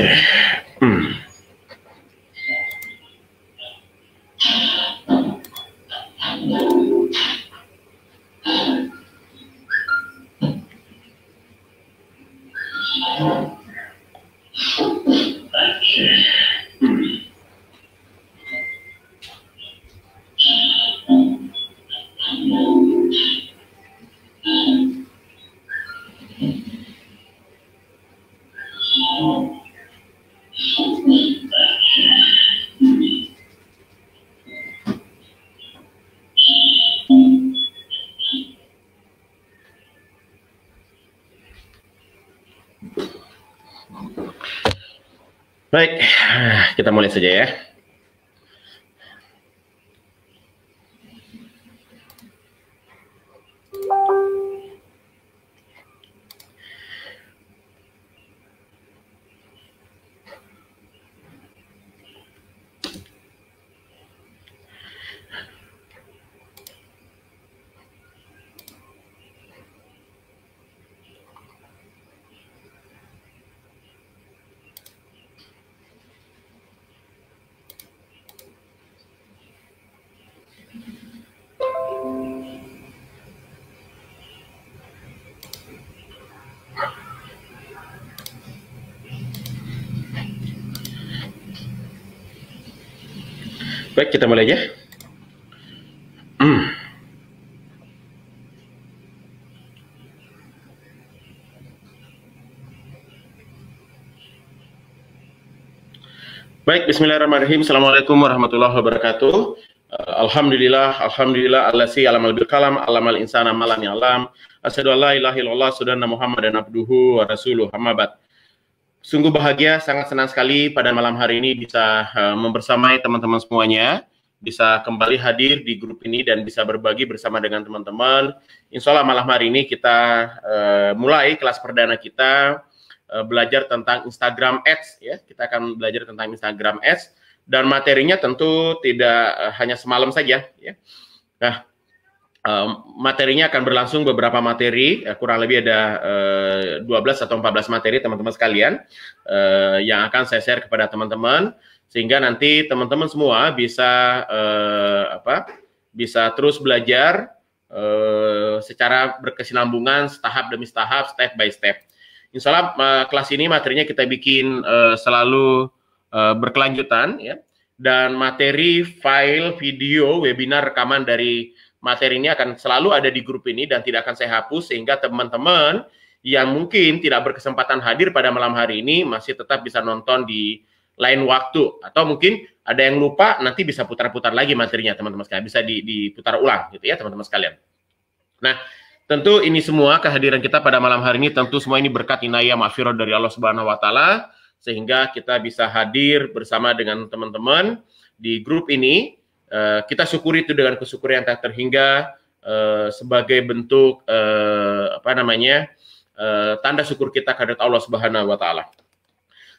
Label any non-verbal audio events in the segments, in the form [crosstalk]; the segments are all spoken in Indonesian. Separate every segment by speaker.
Speaker 1: Okay. Baik, kita mulai saja ya. Baik, kita mulai ya. Hmm. Baik, bismillahirrahmanirrahim. Assalamualaikum warahmatullahi wabarakatuh. Uh, alhamdulillah, alhamdulillah, alasi alam bil kalam, al insana malan alam. Asyadu Allah ilahi ilaha sudana Muhammad dan abduhu wa rasuluh, Hamabat. Sungguh bahagia, sangat senang sekali pada malam hari ini bisa uh, membersamai teman-teman semuanya, bisa kembali hadir di grup ini dan bisa berbagi bersama dengan teman-teman. Insya Allah malam hari ini kita uh, mulai kelas perdana kita uh, belajar tentang Instagram Ads. Ya, kita akan belajar tentang Instagram Ads dan materinya tentu tidak uh, hanya semalam saja. Ya. Nah, materinya akan berlangsung beberapa materi, eh, kurang lebih ada uh, eh, 12 atau 14 materi teman-teman sekalian eh, yang akan saya share kepada teman-teman sehingga nanti teman-teman semua bisa apa? bisa terus belajar secara berkesinambungan tahap demi tahap, step by step. Insya Allah kelas ini materinya kita bikin selalu berkelanjutan ya dan materi file video webinar rekaman dari materi ini akan selalu ada di grup ini dan tidak akan saya hapus sehingga teman-teman yang mungkin tidak berkesempatan hadir pada malam hari ini masih tetap bisa nonton di lain waktu atau mungkin ada yang lupa nanti bisa putar-putar lagi materinya teman-teman sekalian bisa diputar ulang gitu ya teman-teman sekalian. Nah, tentu ini semua kehadiran kita pada malam hari ini tentu semua ini berkat inayah maghfirah dari Allah Subhanahu wa taala sehingga kita bisa hadir bersama dengan teman-teman di grup ini Eh, kita syukuri itu dengan yang tak terhingga uh, sebagai bentuk uh, apa namanya uh, tanda syukur kita kehadirat Allah Subhanahu wa taala.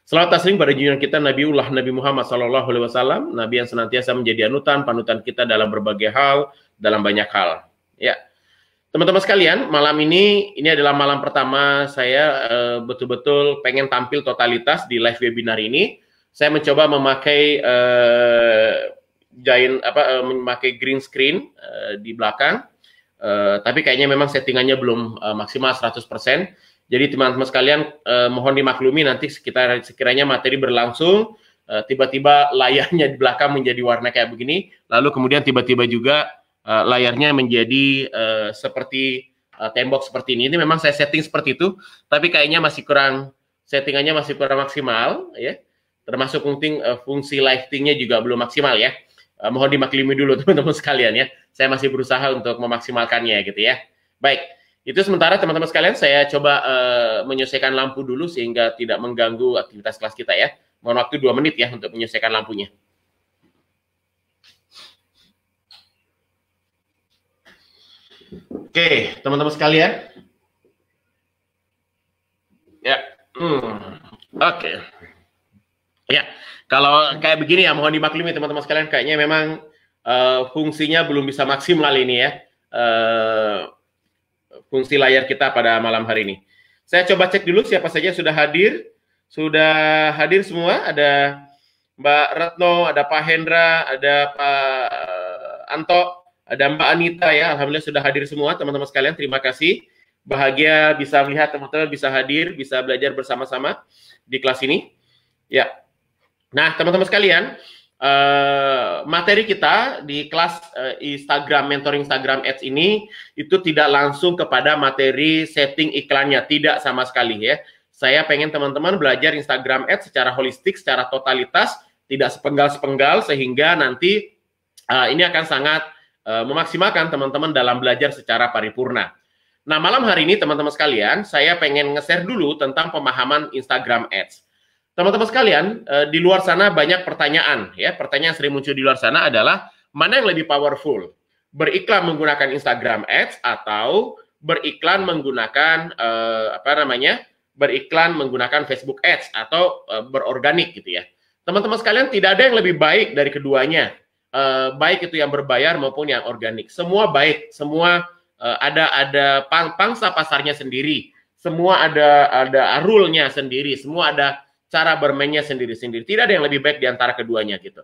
Speaker 1: Selamat taslim pada junjungan kita Nabiullah Nabi Muhammad sallallahu alaihi wasallam, nabi yang senantiasa menjadi anutan panutan kita dalam berbagai hal, dalam banyak hal. Ya. Teman-teman sekalian, malam ini ini adalah malam pertama saya betul-betul uh, pengen tampil totalitas di live webinar ini. Saya mencoba memakai uh, giant apa uh, memakai green screen uh, di belakang. Uh, tapi kayaknya memang settingannya belum uh, maksimal 100%. Jadi teman-teman sekalian uh, mohon dimaklumi nanti sekitar sekiranya materi berlangsung uh, tiba-tiba layarnya di belakang menjadi warna kayak begini, lalu kemudian tiba-tiba juga uh, layarnya menjadi uh, seperti uh, tembok seperti ini. Ini memang saya setting seperti itu, tapi kayaknya masih kurang settingannya masih kurang maksimal ya. Termasuk mungkin uh, fungsi lightingnya juga belum maksimal ya uh, mohon dimaklumi dulu [laughs] teman-teman sekalian ya. Saya masih berusaha untuk memaksimalkannya gitu ya. Baik, itu sementara teman-teman sekalian saya coba uh, menyelesaikan lampu dulu sehingga tidak mengganggu aktivitas kelas kita ya. Mohon waktu dua menit ya untuk menyelesaikan lampunya. Oke, teman-teman sekalian. Ya. Hmm. Oke. Ya. Kalau kayak begini ya mohon dimaklumi teman-teman sekalian kayaknya memang uh, fungsinya belum bisa maksimal ini ya. Uh, fungsi layar kita pada malam hari ini. Saya coba cek dulu siapa saja sudah hadir. Sudah hadir semua, ada Mbak Retno, ada Pak Hendra, ada Pak eh, Anto, ada Mbak Anita ya. Alhamdulillah sudah hadir semua teman-teman sekalian. Terima kasih. Bahagia bisa melihat teman-teman bisa hadir, bisa belajar bersama-sama di kelas ini. Ya, Nah, teman-teman sekalian, uh, materi kita di kelas uh, Instagram mentoring Instagram Ads ini itu tidak langsung kepada materi setting iklannya, tidak sama sekali ya. Saya pengen teman-teman belajar Instagram Ads secara holistik, secara totalitas, tidak sepenggal-sepenggal sehingga nanti uh, ini akan sangat uh, memaksimalkan teman-teman dalam belajar secara paripurna. Nah, malam hari ini teman-teman sekalian, saya pengen nge-share dulu tentang pemahaman Instagram Ads teman-teman sekalian, eh, di luar sana banyak pertanyaan ya. Pertanyaan sering muncul di luar sana adalah mana yang lebih powerful? Beriklan menggunakan Instagram Ads atau beriklan menggunakan uh, apa namanya? beriklan menggunakan Facebook Ads atau uh, berorganik gitu ya. Teman-teman sekalian, tidak ada yang lebih baik dari keduanya. Uh, baik itu yang berbayar maupun yang organik. Semua baik, semua uh, ada ada pang, pangsa pasarnya sendiri. Semua ada ada rule-nya sendiri, semua ada cara bermainnya sendiri-sendiri. Tidak ada yang lebih baik di antara keduanya gitu.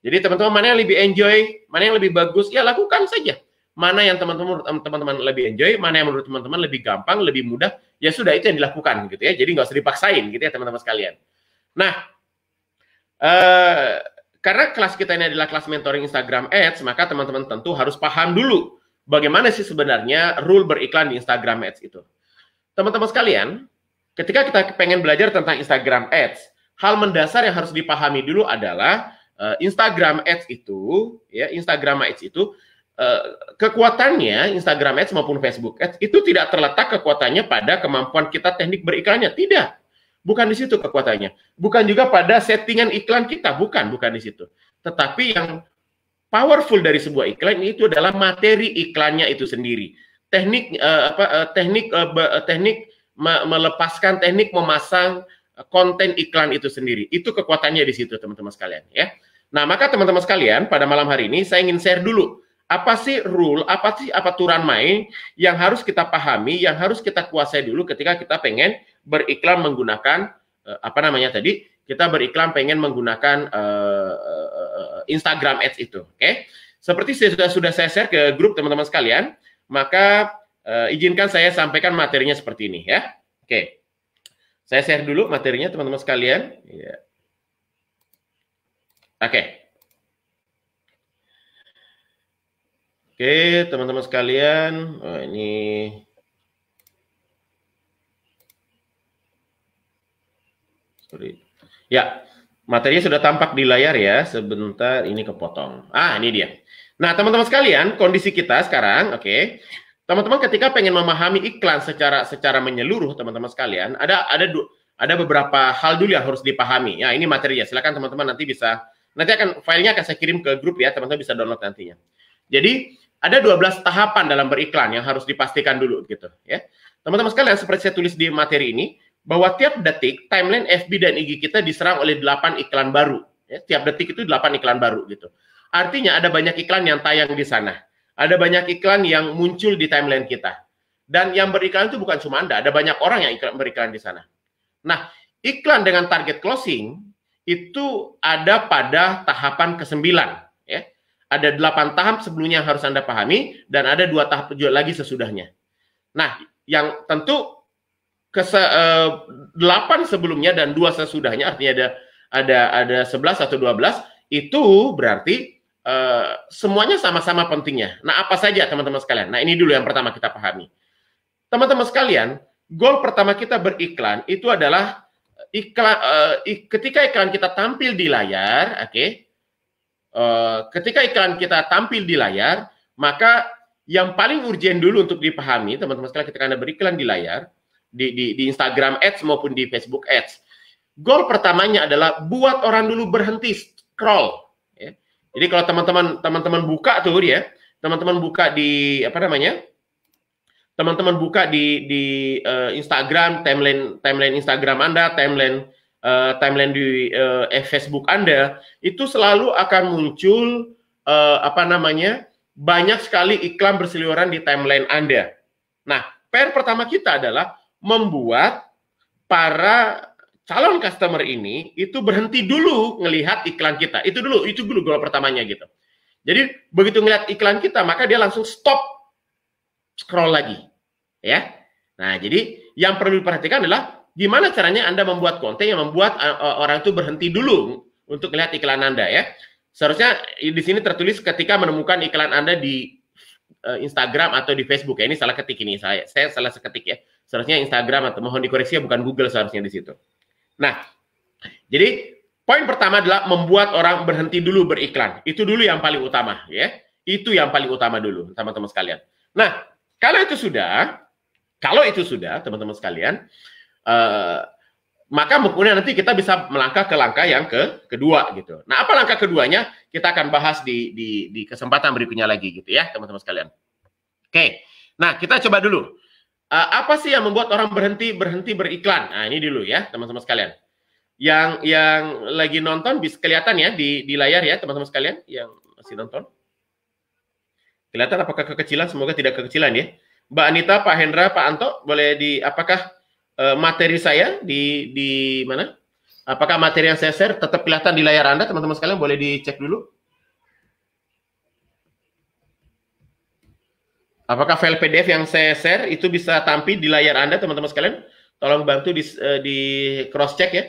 Speaker 1: Jadi teman-teman mana yang lebih enjoy, mana yang lebih bagus, ya lakukan saja. Mana yang teman-teman teman-teman lebih enjoy, mana yang menurut teman-teman lebih gampang, lebih mudah, ya sudah itu yang dilakukan gitu ya. Jadi nggak usah dipaksain gitu ya teman-teman sekalian. Nah, eh, karena kelas kita ini adalah kelas mentoring Instagram Ads, maka teman-teman tentu harus paham dulu bagaimana sih sebenarnya rule beriklan di Instagram Ads itu. Teman-teman sekalian, ketika kita pengen belajar tentang Instagram Ads, hal mendasar yang harus dipahami dulu adalah uh, Instagram Ads itu, ya Instagram Ads itu uh, kekuatannya Instagram Ads maupun Facebook Ads itu tidak terletak kekuatannya pada kemampuan kita teknik beriklannya, tidak. Bukan di situ kekuatannya. Bukan juga pada settingan iklan kita, bukan, bukan di situ. Tetapi yang powerful dari sebuah iklan itu adalah materi iklannya itu sendiri. Teknik uh, apa uh, teknik uh, teknik melepaskan teknik memasang eh, konten iklan itu sendiri. Itu kekuatannya di situ teman-teman sekalian ya. Nah, maka teman-teman sekalian pada malam hari ini saya ingin share dulu apa sih rule, apa sih apa aturan main yang harus kita pahami, yang harus kita kuasai dulu ketika kita pengen beriklan menggunakan eh, apa namanya tadi? Kita beriklan pengen menggunakan uh, Instagram Ads itu, oke? Okay? Seperti sudah sudah saya share ke grup teman-teman sekalian, maka Uh, izinkan saya sampaikan materinya seperti ini ya. Oke. Saya share dulu materinya teman-teman sekalian. Yeah. Oke. Oke, teman-teman sekalian, oh, ini sorry. Ya, materinya sudah tampak di layar ya. Sebentar, ini kepotong. Ah, ini dia. Nah, teman-teman sekalian, kondisi kita sekarang, oke. Okay. Teman-teman ketika pengen memahami iklan secara secara menyeluruh teman-teman sekalian, ada ada ada beberapa hal dulu yang harus dipahami. Ya, ini materinya. Silakan teman-teman nanti bisa nanti akan filenya akan saya kirim ke grup ya, teman-teman bisa download nantinya. Jadi, ada 12 tahapan dalam beriklan yang harus dipastikan dulu gitu, ya. Teman-teman sekalian, seperti saya tulis di materi ini, bahwa tiap detik timeline FB dan IG kita diserang oleh 8 iklan baru. Ya, tiap detik itu 8 iklan baru gitu. Artinya ada banyak iklan yang tayang di sana ada banyak iklan yang muncul di timeline kita. Dan yang beriklan itu bukan cuma Anda, ada banyak orang yang iklan, beriklan di sana. Nah, iklan dengan target closing itu ada pada tahapan ke-9 ya. Ada 8 tahap sebelumnya yang harus Anda pahami dan ada dua tahap lagi sesudahnya. Nah, yang tentu ke se, 8 sebelumnya dan dua sesudahnya artinya ada ada ada 11 atau 12 itu berarti Eh, semuanya sama-sama pentingnya. Nah, apa saja teman-teman sekalian? Nah, ini dulu yang pertama kita pahami. Teman-teman sekalian, goal pertama kita beriklan itu adalah eh, iklan uh, eh, ik, ketika iklan kita tampil di layar, oke. Okay, uh, ketika iklan kita tampil di layar, maka yang paling urgent dulu untuk dipahami, teman-teman sekalian, ketika Anda beriklan di layar, di, di, di Instagram Ads maupun di Facebook Ads, goal pertamanya adalah buat orang dulu berhenti scroll jadi kalau teman-teman teman-teman buka tuh dia, teman-teman buka di apa namanya? Teman-teman buka di di uh, Instagram timeline timeline Instagram Anda, timeline uh, timeline di uh, Facebook Anda, itu selalu akan muncul uh, apa namanya? banyak sekali iklan berseliweran di timeline Anda. Nah, PR pertama kita adalah membuat para calon customer ini itu berhenti dulu ngelihat iklan kita. Itu dulu, itu dulu goal pertamanya gitu. Jadi begitu ngelihat iklan kita, maka dia langsung stop scroll lagi. Ya. Nah, jadi yang perlu diperhatikan adalah gimana caranya Anda membuat konten yang membuat eh, eh, orang itu berhenti dulu untuk melihat iklan Anda ya. Seharusnya di sini tertulis ketika menemukan iklan Anda di eh, Instagram atau di Facebook ya. Ini salah ketik ini saya. Saya salah seketik ya. Seharusnya Instagram atau mohon dikoreksi ya bukan Google seharusnya di situ. Nah, jadi poin pertama adalah membuat orang berhenti dulu beriklan. Itu dulu yang paling utama, ya. Itu yang paling utama dulu, teman-teman sekalian. Nah, kalau itu sudah, kalau itu sudah, teman-teman sekalian, uh, maka kemudian nanti kita bisa melangkah ke langkah yang ke kedua gitu. Nah, apa langkah keduanya? Kita akan bahas di di, di kesempatan berikutnya lagi gitu ya, teman-teman sekalian. Oke. Nah, kita coba dulu uh, apa sih yang membuat orang berhenti berhenti beriklan? Nah, ini dulu ya, teman-teman sekalian. Yang yang lagi nonton bisa kelihatan ya di di layar ya, teman-teman sekalian yang masih nonton. Kelihatan apakah kekecilan? Semoga tidak kekecilan ya. Mbak Anita, Pak Hendra, Pak Anto, boleh di apakah uh, materi saya di di mana? Apakah materi yang saya share tetap kelihatan di layar Anda, teman-teman sekalian? Boleh dicek dulu. Apakah file PDF yang saya share itu bisa tampil di layar Anda, teman-teman sekalian? Tolong bantu di, eh, di cross-check ya.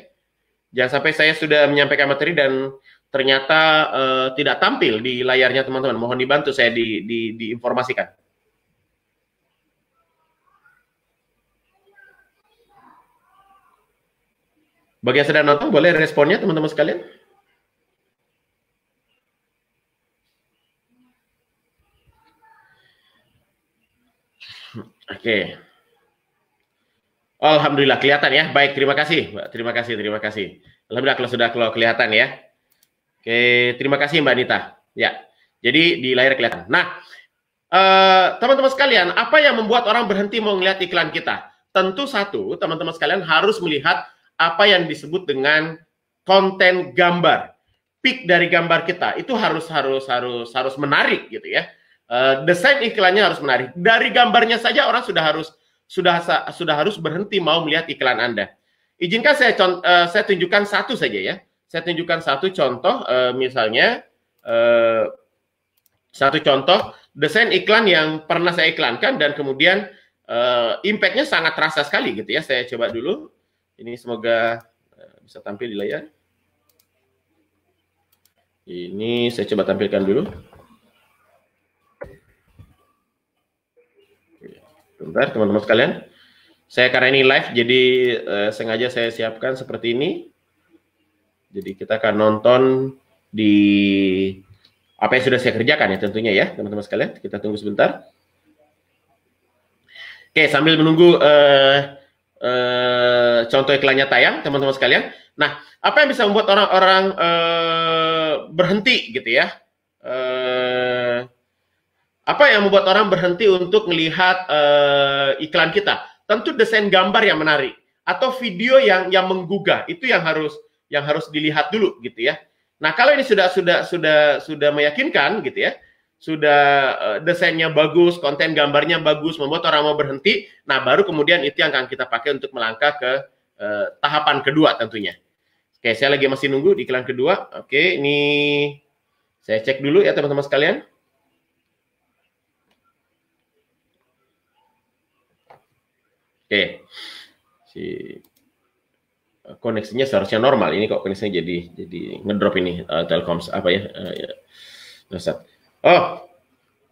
Speaker 1: Jangan sampai saya sudah menyampaikan materi dan ternyata uh, tidak tampil di layarnya teman-teman. Mohon dibantu saya di, di, diinformasikan. Bagi yang sedang nonton, boleh responnya teman-teman sekalian? Oke. Okay. Alhamdulillah kelihatan ya. Baik, terima kasih, Terima kasih, terima kasih. Alhamdulillah kalau sudah kalau kelihatan ya. Oke, terima kasih Mbak Nita. Ya. Jadi di layar kelihatan. Nah, eh, teman-teman uh, sekalian, apa yang membuat orang berhenti mau melihat iklan kita? Tentu satu, teman-teman sekalian harus melihat apa yang disebut dengan konten gambar. Pick dari gambar kita itu harus harus harus harus menarik gitu ya Eh, desain iklannya harus menarik. Dari gambarnya saja orang sudah harus sudah sudah harus berhenti mau melihat iklan Anda. Izinkan saya uh, saya tunjukkan satu saja ya. Saya tunjukkan satu contoh uh, misalnya uh, satu contoh desain iklan yang pernah saya iklankan dan kemudian uh, impact-nya sangat terasa sekali gitu ya. Saya coba dulu. Ini semoga uh, bisa tampil di layar. Ini saya coba tampilkan dulu. Bentar teman-teman sekalian. Saya karena ini live jadi eh, sengaja saya siapkan seperti ini. Jadi kita akan nonton di apa yang sudah saya kerjakan ya tentunya ya teman-teman sekalian. Kita tunggu sebentar. Oke, sambil menunggu eh, eh, contoh iklannya tayang teman-teman sekalian. Nah, apa yang bisa membuat orang-orang eh, berhenti gitu ya? Eh, apa yang membuat orang berhenti untuk melihat uh, iklan kita? Tentu desain gambar yang menarik atau video yang yang menggugah itu yang harus yang harus dilihat dulu gitu ya. Nah kalau ini sudah sudah sudah sudah meyakinkan gitu ya, sudah uh, desainnya bagus, konten gambarnya bagus, membuat orang mau berhenti. Nah baru kemudian itu yang akan kita pakai untuk melangkah ke uh, tahapan kedua tentunya. Oke, saya lagi masih nunggu di iklan kedua. Oke, ini saya cek dulu ya teman-teman sekalian. Oke. Si eh, koneksinya seharusnya normal. Ini kok koneksinya jadi jadi ngedrop ini uh, Telkoms apa ya? Uh, ya. Oh,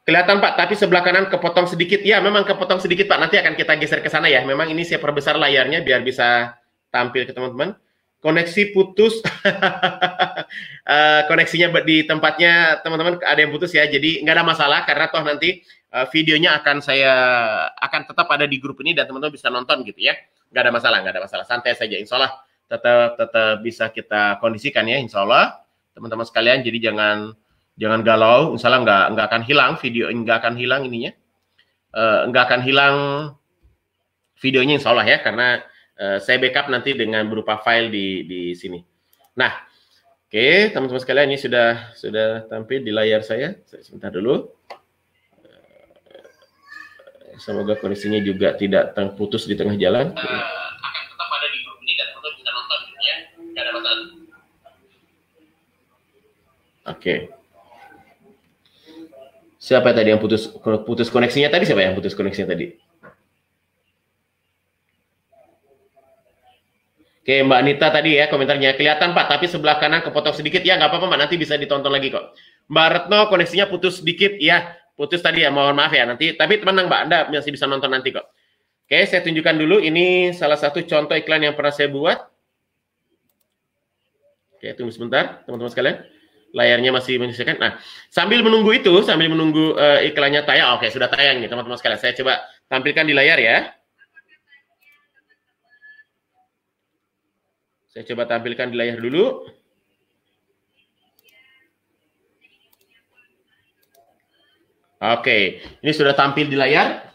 Speaker 1: kelihatan Pak, tapi sebelah kanan kepotong sedikit. Ya, memang kepotong sedikit Pak. Nanti akan kita geser ke sana ya. Memang ini saya perbesar layarnya biar bisa tampil ke teman-teman. Koneksi putus. uh, [laughs] koneksinya di tempatnya teman-teman ada yang putus ya. Jadi nggak ada masalah karena toh nanti Eh, videonya akan saya akan tetap ada di grup ini dan teman-teman bisa nonton gitu ya. Gak ada masalah, gak ada masalah. Santai saja, insya Allah tetap tetap bisa kita kondisikan ya, insya Allah teman-teman sekalian. Jadi jangan jangan galau, insya Allah nggak nggak akan hilang video, nggak akan hilang ininya, uh, nggak akan hilang videonya insya Allah ya, karena uh, saya backup nanti dengan berupa file di di sini. Nah, oke teman-teman sekalian ini sudah sudah tampil di layar saya. Sebentar dulu. Semoga koneksinya juga tidak terputus di tengah jalan. Uh, akan tetap ada di grup ini dan tetap kita nonton ya. Tidak ada masalah. Oke. Okay. Siapa tadi yang putus putus koneksinya tadi? Siapa yang putus koneksinya tadi? Oke Mbak Nita tadi ya komentarnya kelihatan Pak, tapi sebelah kanan kepotong sedikit ya nggak apa-apa Mbak nanti bisa ditonton lagi kok. Mbak Retno koneksinya putus sedikit ya putus tadi ya, mohon maaf ya nanti. Tapi tenang Mbak, Anda masih bisa nonton nanti kok. Oke, saya tunjukkan dulu ini salah satu contoh iklan yang pernah saya buat. Oke, tunggu sebentar teman-teman sekalian. Layarnya masih menyelesaikan. Nah, sambil menunggu itu, sambil menunggu uh, iklannya tayang. Oke, sudah tayang nih teman-teman sekalian. Saya coba tampilkan di layar ya. Saya coba tampilkan di layar dulu. Oke, ini sudah tampil di layar.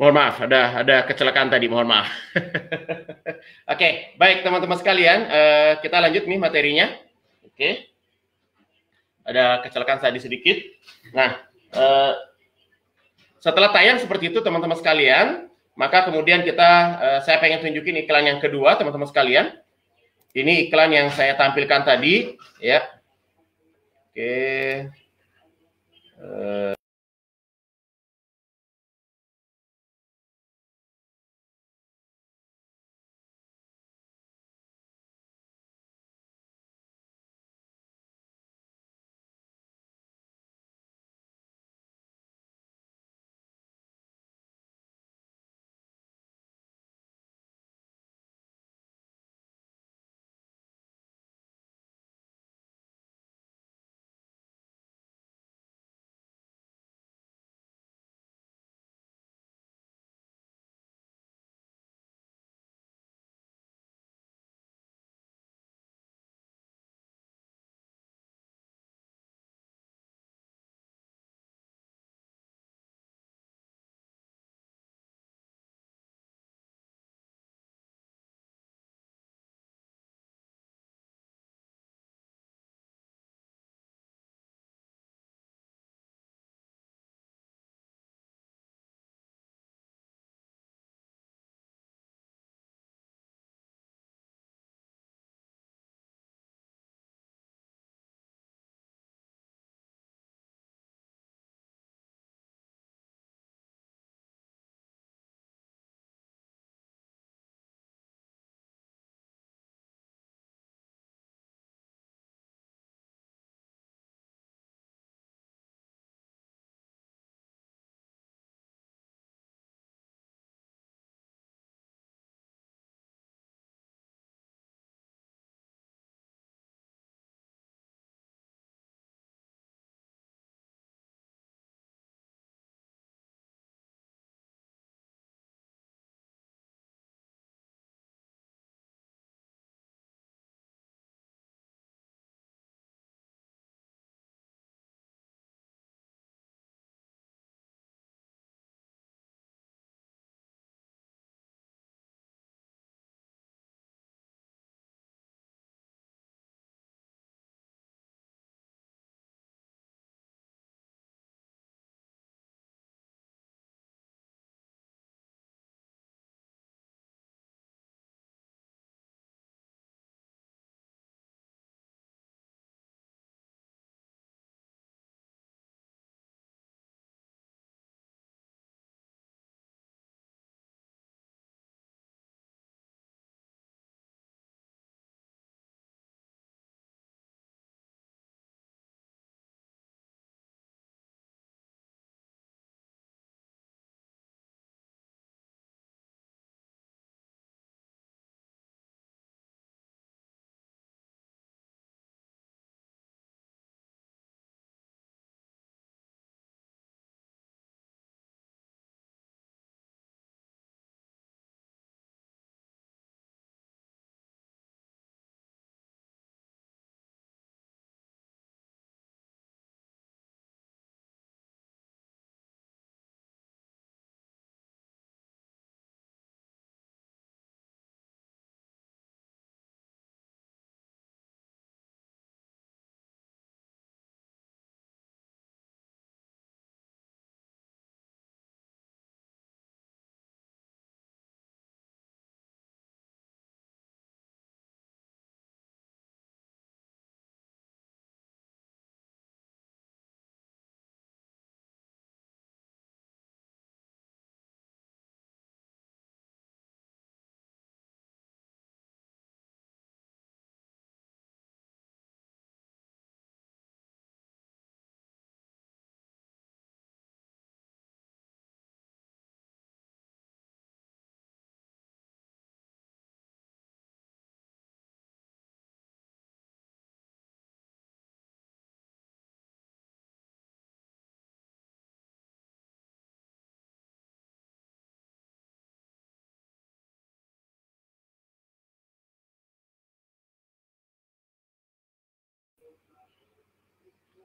Speaker 1: Mohon maaf, ada ada kecelakaan tadi. Mohon maaf. [laughs] Oke, okay, baik teman-teman sekalian, uh, kita lanjut nih materinya. Oke, okay. ada kecelakaan tadi sedikit. Nah, uh, setelah tayang seperti itu teman-teman sekalian, maka kemudian kita uh, saya pengen tunjukin iklan yang kedua teman-teman sekalian. Ini iklan yang saya tampilkan tadi, ya. Oke. Okay. Uh. Eh,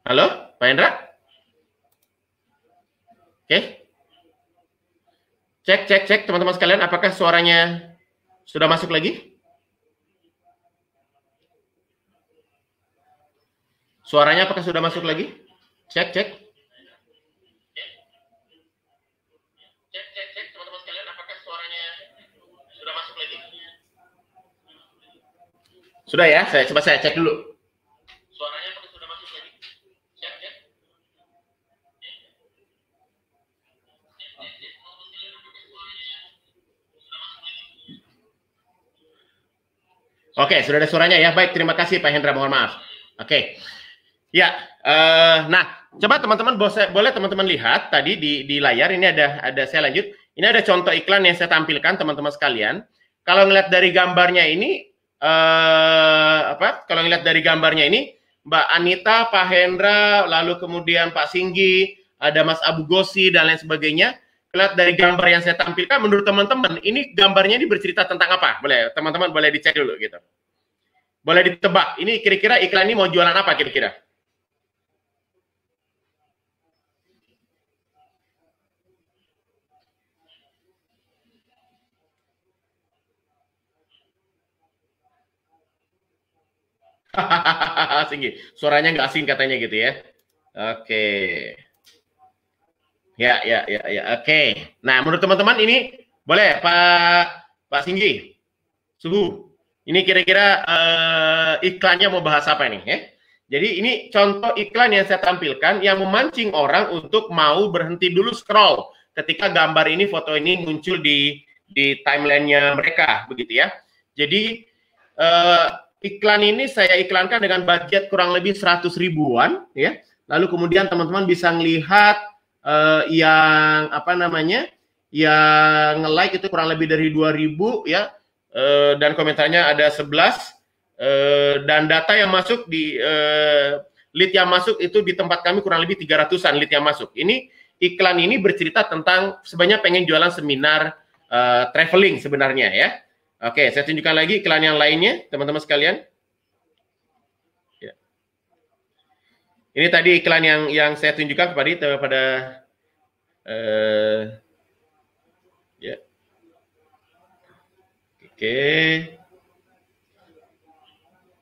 Speaker 1: Halo, Pak Hendra? Oke. Cek, cek, cek teman-teman sekalian apakah suaranya sudah masuk lagi? Suaranya apakah sudah masuk lagi? Cek, cek. Cek, cek, cek teman-teman sekalian apakah suaranya sudah masuk lagi? Sudah ya, saya coba saya cek dulu. Oke, sudah ada suaranya ya. Baik, terima kasih Pak Hendra. Mohon maaf. Oke. Ya, uh, nah coba teman-teman boleh teman-teman lihat tadi di, di layar ini ada ada saya lanjut. Ini ada contoh iklan yang saya tampilkan teman-teman sekalian. Kalau ngelihat dari gambarnya ini uh, apa? Kalau ngelihat dari gambarnya ini Mbak Anita, Pak Hendra, lalu kemudian Pak Singgi, ada Mas Abu Gosi dan lain sebagainya Lihat dari gambar yang saya tampilkan, menurut teman-teman, ini gambarnya ini bercerita tentang apa? Boleh, teman-teman boleh dicek dulu gitu. Boleh ditebak, ini kira-kira iklan ini mau jualan apa kira-kira? hahaha [laughs] Singgi, suaranya nggak asing katanya gitu ya. Oke. Okay. Ya, ya, ya, ya. Oke. Okay. Nah, menurut teman-teman ini boleh Pak Pak Singgi. Suhu. Ini kira-kira uh, iklannya mau bahas apa nih ya? Jadi ini contoh iklan yang saya tampilkan yang memancing orang untuk mau berhenti dulu scroll ketika gambar ini, foto ini muncul di di timelinenya mereka, begitu ya. Jadi uh, iklan ini saya iklankan dengan budget kurang lebih 100 ribuan, ya. Lalu kemudian teman-teman bisa melihat uh, yang apa namanya yang nge-like itu kurang lebih dari 2000 ya uh, dan komentarnya ada 11 uh, eh, dan data yang masuk di uh, lead yang masuk itu di tempat kami kurang lebih 300-an lead yang masuk. Ini iklan ini bercerita tentang sebenarnya pengen jualan seminar uh, traveling sebenarnya ya. Oke, saya tunjukkan lagi iklan yang lainnya teman-teman sekalian. Ini tadi iklan yang yang saya tunjukkan kepada kepada uh, ya. Oke. Okay.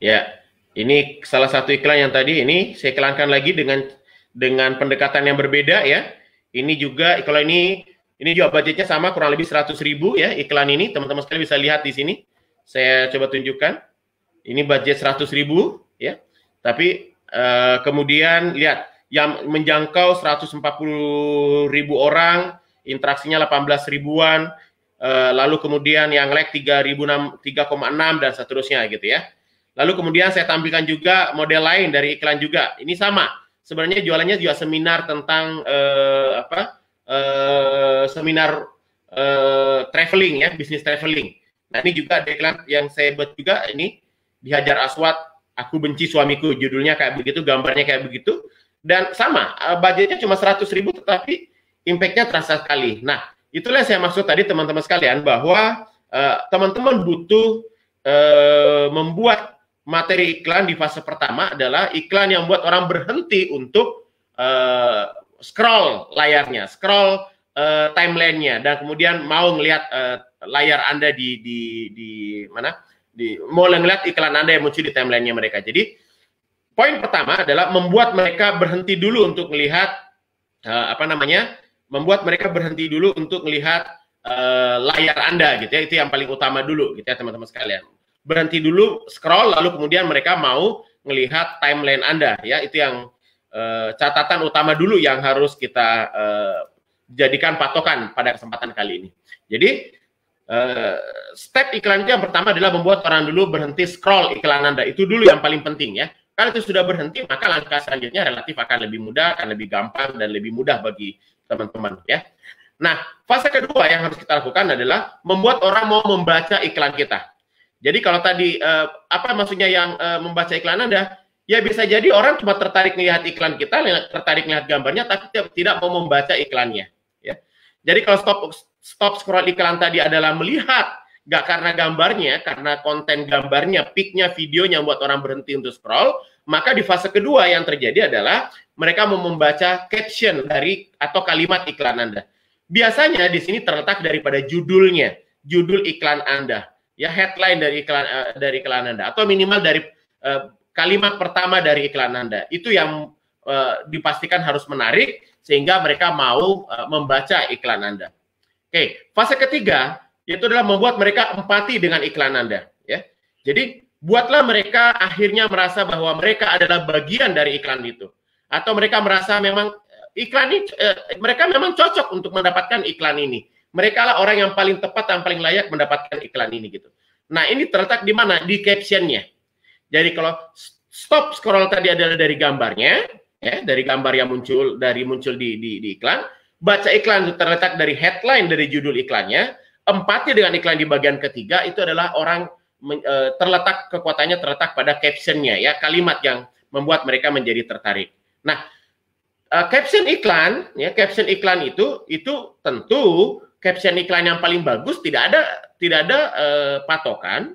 Speaker 1: Ya. Ini salah satu iklan yang tadi ini saya iklankan lagi dengan dengan pendekatan yang berbeda ya. Ini juga kalau ini ini juga budgetnya sama kurang lebih 100.000 ya iklan ini teman-teman sekalian bisa lihat di sini. Saya coba tunjukkan. Ini budget 100.000 ya. Tapi Eh, kemudian lihat yang menjangkau 140 ribu orang, interaksinya 18 ribuan, uh, lalu kemudian yang lag 3,6 dan seterusnya gitu ya. Lalu kemudian saya tampilkan juga model lain dari iklan juga. Ini sama. Sebenarnya jualannya juga seminar tentang uh, apa? Uh, seminar uh, traveling ya, bisnis traveling. Nah ini juga ada iklan yang saya buat juga ini dihajar aswat aku benci suamiku judulnya kayak begitu gambarnya kayak begitu dan sama eh, budgetnya cuma 100 ribu tetapi impactnya terasa sekali nah itulah yang saya maksud tadi teman-teman sekalian bahwa eh, teman-teman uh, butuh uh, membuat materi iklan di fase pertama adalah iklan yang membuat orang berhenti untuk uh, scroll layarnya scroll uh, timelinenya dan kemudian mau melihat uh, layar anda di di di mana di mau ngeliat iklan Anda yang muncul di timelinenya mereka. Jadi poin pertama adalah membuat mereka berhenti dulu untuk melihat uh, apa namanya? membuat mereka berhenti dulu untuk melihat uh, layar Anda gitu ya. Itu yang paling utama dulu gitu ya teman-teman sekalian. Berhenti dulu scroll lalu kemudian mereka mau melihat timeline Anda ya. Itu yang uh, catatan utama dulu yang harus kita uh, jadikan patokan pada kesempatan kali ini. Jadi Eh, step iklan itu yang pertama adalah membuat orang dulu berhenti scroll iklan Anda. Itu dulu yang paling penting ya. Kalau itu sudah berhenti, maka langkah selanjutnya relatif akan lebih mudah, akan lebih gampang, dan lebih mudah bagi teman-teman ya. Nah, fase kedua yang harus kita lakukan adalah membuat orang mau membaca iklan kita. Jadi kalau tadi eh, apa maksudnya yang eh, membaca iklan Anda? Ya bisa jadi orang cuma tertarik melihat iklan kita, tertarik melihat gambarnya tapi tidak mau membaca iklannya, ya. Jadi kalau stop stop scroll iklan tadi adalah melihat nggak karena gambarnya, karena konten gambarnya, piknya, videonya buat orang berhenti untuk scroll, maka di fase kedua yang terjadi adalah mereka mau membaca caption dari atau kalimat iklan Anda. Biasanya di sini terletak daripada judulnya, judul iklan Anda, ya headline dari iklan eh, dari iklan Anda atau minimal dari uh, kalimat pertama dari iklan Anda. Itu yang uh, dipastikan harus menarik sehingga mereka mau uh, membaca iklan Anda. Oke, fase ketiga yaitu adalah membuat mereka empati dengan iklan Anda, ya. Jadi, buatlah mereka akhirnya merasa bahwa mereka adalah bagian dari iklan itu atau mereka merasa memang eh, iklan ini eh, mereka memang cocok untuk mendapatkan iklan ini. Mereka lah orang yang paling tepat dan paling layak mendapatkan iklan ini gitu. Nah, ini terletak di mana? Di captionnya. Jadi kalau stop scroll tadi adalah dari gambarnya, ya, dari gambar yang muncul dari muncul di di, di iklan baca iklan itu terletak dari headline dari judul iklannya, empatnya dengan iklan di bagian ketiga itu adalah orang e, terletak kekuatannya terletak pada captionnya ya kalimat yang membuat mereka menjadi tertarik. Nah, e, caption iklan ya caption iklan itu itu tentu caption iklan yang paling bagus tidak ada tidak ada e, patokan,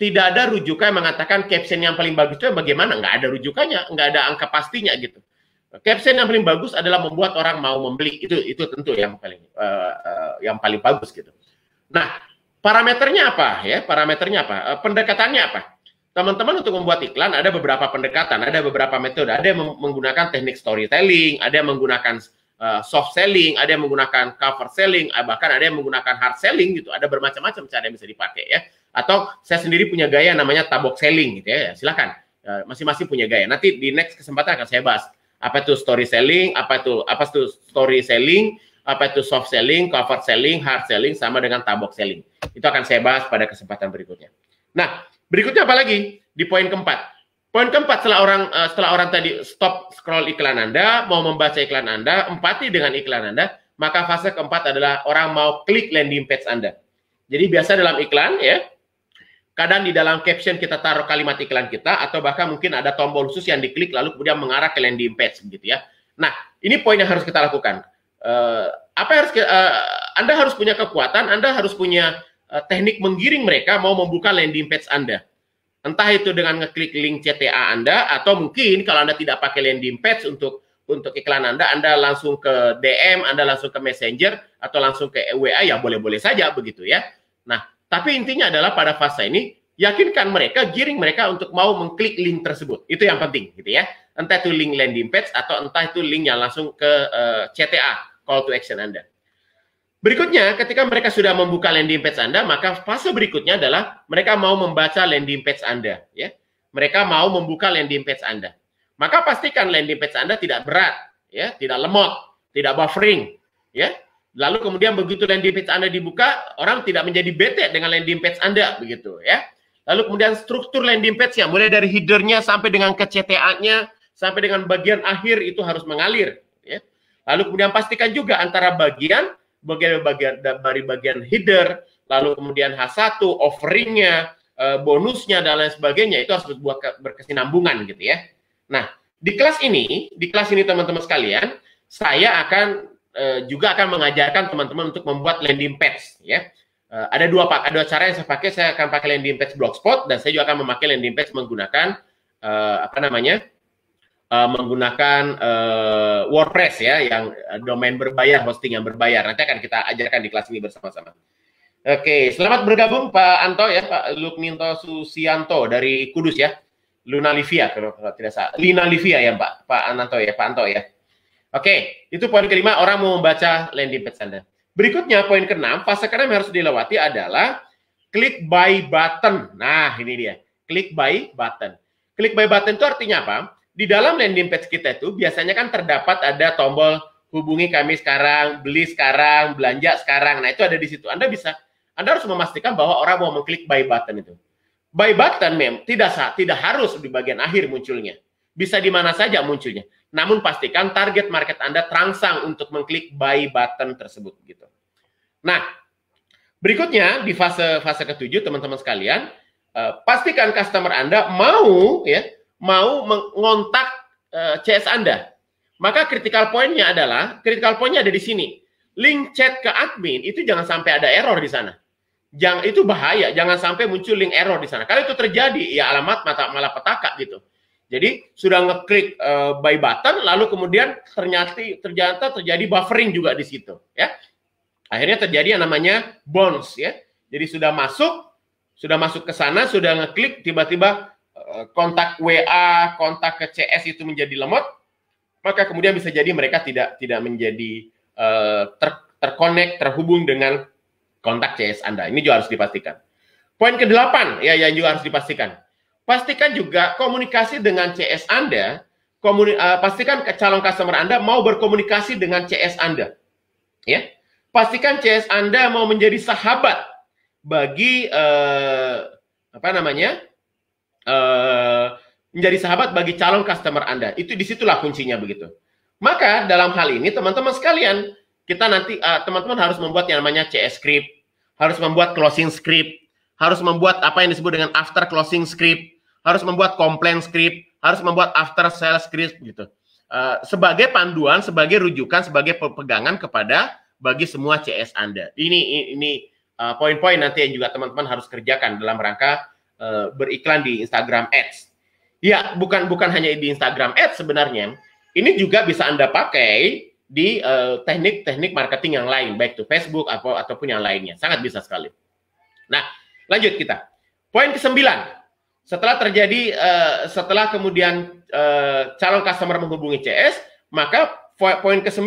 Speaker 1: tidak ada rujukan mengatakan caption yang paling bagus itu bagaimana? Nggak ada rujukannya, nggak ada angka pastinya gitu. Caption yang paling bagus adalah membuat orang mau membeli. Itu itu tentu yang paling uh, uh, yang paling bagus gitu. Nah, parameternya apa ya? Parameternya apa? Uh, pendekatannya apa? Teman-teman untuk membuat iklan ada beberapa pendekatan, ada beberapa metode. Ada yang menggunakan teknik storytelling, ada yang menggunakan uh, soft selling, ada yang menggunakan cover selling, bahkan ada yang menggunakan hard selling gitu. Ada bermacam-macam cara yang bisa dipakai ya. Atau saya sendiri punya gaya namanya tabok selling gitu ya. Silakan masing-masing punya gaya. Nanti di next kesempatan akan saya bahas apa itu story selling, apa itu apa itu story selling, apa itu soft selling, cover selling, hard selling sama dengan tabok selling. Itu akan saya bahas pada kesempatan berikutnya. Nah, berikutnya apa lagi? Di poin keempat. Poin keempat setelah orang eh, setelah orang tadi stop scroll iklan Anda, mau membaca iklan Anda, empati dengan iklan Anda, maka fase keempat adalah orang mau klik landing page Anda. Jadi biasa dalam iklan ya, Kadang di dalam caption kita taruh kalimat iklan kita atau bahkan mungkin ada tombol khusus yang diklik lalu kemudian mengarah ke landing page begitu ya. Nah, ini poin yang harus kita lakukan. Uh, apa harus uh, Anda harus punya kekuatan, Anda harus punya uh, teknik menggiring mereka mau membuka landing page Anda. Entah itu dengan ngeklik link CTA Anda atau mungkin kalau Anda tidak pakai landing page untuk untuk iklan Anda, Anda langsung ke DM, Anda langsung ke Messenger, atau langsung ke WA, ya boleh-boleh saja begitu ya. Nah, tapi intinya adalah pada fase ini yakinkan mereka, giring mereka untuk mau mengklik link tersebut. Itu yang penting gitu ya. Entah itu link landing page atau entah itu link yang langsung ke uh, eh, CTA, call to action Anda. Berikutnya, ketika mereka sudah membuka landing page Anda, maka fase berikutnya adalah mereka mau membaca landing page Anda, ya. Mereka mau membuka landing page Anda. Maka pastikan landing page Anda tidak berat, ya, tidak lemot, tidak buffering, ya. Lalu kemudian begitu landing page Anda dibuka, orang tidak menjadi bete dengan landing page Anda begitu ya. Lalu kemudian struktur landing page-nya mulai dari header sampai dengan ke CTA-nya sampai dengan bagian akhir itu harus mengalir ya. Lalu kemudian pastikan juga antara bagian bagian bagian dari bagian header, lalu kemudian H1, offering-nya, eh, bonusnya dan lain sebagainya itu harus buat berkesinambungan gitu ya. Nah, di kelas ini, di kelas ini teman-teman sekalian, saya akan Eh, juga akan mengajarkan teman-teman untuk membuat landing page ya. Eh, ada dua pak, ada cara yang saya pakai. Saya akan pakai landing page Blogspot dan saya juga akan memakai landing page menggunakan uh, apa namanya? Uh, menggunakan uh, WordPress ya, yang domain berbayar, hosting yang berbayar. Nanti akan kita ajarkan di kelas ini bersama-sama. Oke, selamat bergabung Pak Anto ya, Pak Lukminto Susianto dari Kudus ya. Luna Livia kalau tidak salah. Lina Livia ya, Pak. Pak Anto ya, Pak Anto ya. Oke, itu poin kelima orang mau membaca landing page Anda. Berikutnya poin keenam, fase keenam yang harus dilewati adalah klik buy button. Nah, ini dia. Klik buy button. Klik buy button itu artinya apa? Di dalam landing page kita itu biasanya kan terdapat ada tombol hubungi kami sekarang, beli sekarang, belanja sekarang. Nah, itu ada di situ. Anda bisa Anda harus memastikan bahwa orang mau mengklik buy button itu. Buy button mem tidak tidak harus di bagian akhir munculnya. Bisa di mana saja munculnya. Namun pastikan target market Anda terangsang untuk mengklik buy button tersebut gitu. Nah, berikutnya di fase fase ketujuh teman-teman sekalian, uh, pastikan customer Anda mau ya mau mengontak uh, eh, CS Anda. Maka critical point-nya adalah critical point-nya ada di sini. Link chat ke admin itu jangan sampai ada error di sana. Jangan itu bahaya, jangan sampai muncul link error di sana. Kalau itu terjadi, ya alamat malah petaka gitu. Jadi sudah ngeklik uh, eh, buy button, lalu kemudian ternyata ternyata terjadi buffering juga di situ, ya. Akhirnya terjadi yang namanya bounce, ya. Jadi sudah masuk, sudah masuk ke sana, sudah ngeklik, tiba-tiba uh, kontak WA, kontak ke CS itu menjadi lemot, maka kemudian bisa jadi mereka tidak tidak menjadi uh, ter terkonek, terhubung dengan kontak CS Anda. Ini juga harus dipastikan. Poin ke-8 ya yang juga harus dipastikan Pastikan juga komunikasi dengan CS Anda, komuni, uh, pastikan calon customer Anda mau berkomunikasi dengan CS Anda. Ya. Pastikan CS Anda mau menjadi sahabat bagi uh, apa namanya? Uh, menjadi sahabat bagi calon customer Anda. Itu disitulah kuncinya begitu. Maka dalam hal ini teman-teman sekalian, kita nanti teman-teman uh, teman -teman harus membuat yang namanya CS script, harus membuat closing script, harus membuat apa yang disebut dengan after closing script, harus membuat komplain script, harus membuat after sales script gitu. Uh, sebagai panduan, sebagai rujukan, sebagai pegangan kepada bagi semua CS Anda. Ini ini poin eh, poin-poin nanti yang juga teman-teman harus kerjakan dalam rangka uh, beriklan di Instagram Ads. Ya, bukan bukan hanya di Instagram Ads sebenarnya. Ini juga bisa Anda pakai di teknik-teknik uh, marketing yang lain, baik itu Facebook atau ataupun yang lainnya. Sangat bisa sekali. Nah, lanjut kita. Poin ke-9. Setelah terjadi, uh, setelah kemudian uh, calon customer menghubungi CS, maka poin ke-9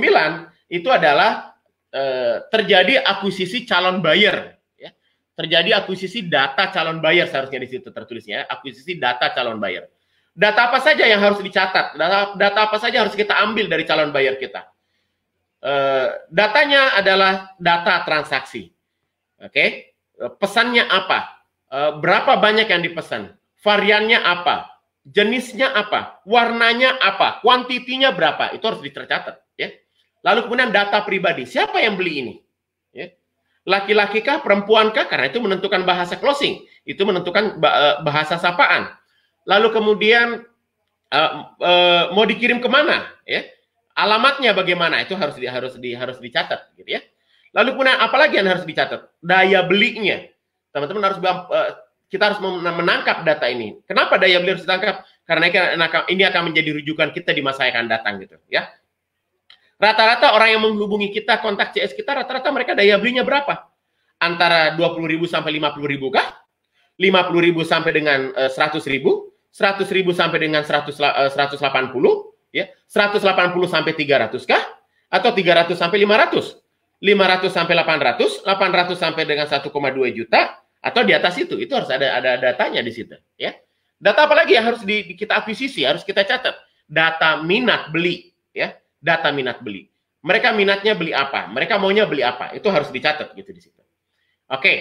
Speaker 1: itu adalah uh, terjadi akuisisi calon buyer. Ya. Terjadi akuisisi data calon buyer seharusnya di situ tertulisnya, akuisisi data calon buyer. Data apa saja yang harus dicatat? Data, data apa saja harus kita ambil dari calon buyer kita? Uh, datanya adalah data transaksi. Oke, okay? pesannya apa? berapa banyak yang dipesan? variannya apa, jenisnya apa, warnanya apa, kuantitinya berapa, itu harus dicatat. Ya. Lalu kemudian data pribadi, siapa yang beli ini? Ya. Laki-laki kah, perempuan kah? Karena itu menentukan bahasa closing, itu menentukan eh, bahasa sapaan. Lalu kemudian uh, uh, mau dikirim kemana? Ya. Alamatnya bagaimana? Itu harus di, harus di, harus dicatat, gitu ya. Lalu kemudian apalagi yang harus dicatat? Daya belinya. Teman-teman harus uh, kita harus menangkap data ini. Kenapa daya beli harus ditangkap? Karena ini akan menjadi rujukan kita di masa yang akan datang gitu, ya. Rata-rata orang yang menghubungi kita kontak CS kita rata-rata mereka daya belinya berapa? Antara ribu sampai ribu, kah? ribu sampai dengan eh, ribu? 100.000, ribu sampai dengan 100 180, eh, ya. 180 sampai 300 kah? Atau 300 sampai 500? 500 sampai 800, 800 sampai dengan 1,2 juta, atau di atas itu itu harus ada ada datanya di situ ya data apa lagi yang harus di, kita akuisisi harus kita catat data minat beli ya data minat beli mereka minatnya beli apa mereka maunya beli apa itu harus dicatat gitu di situ oke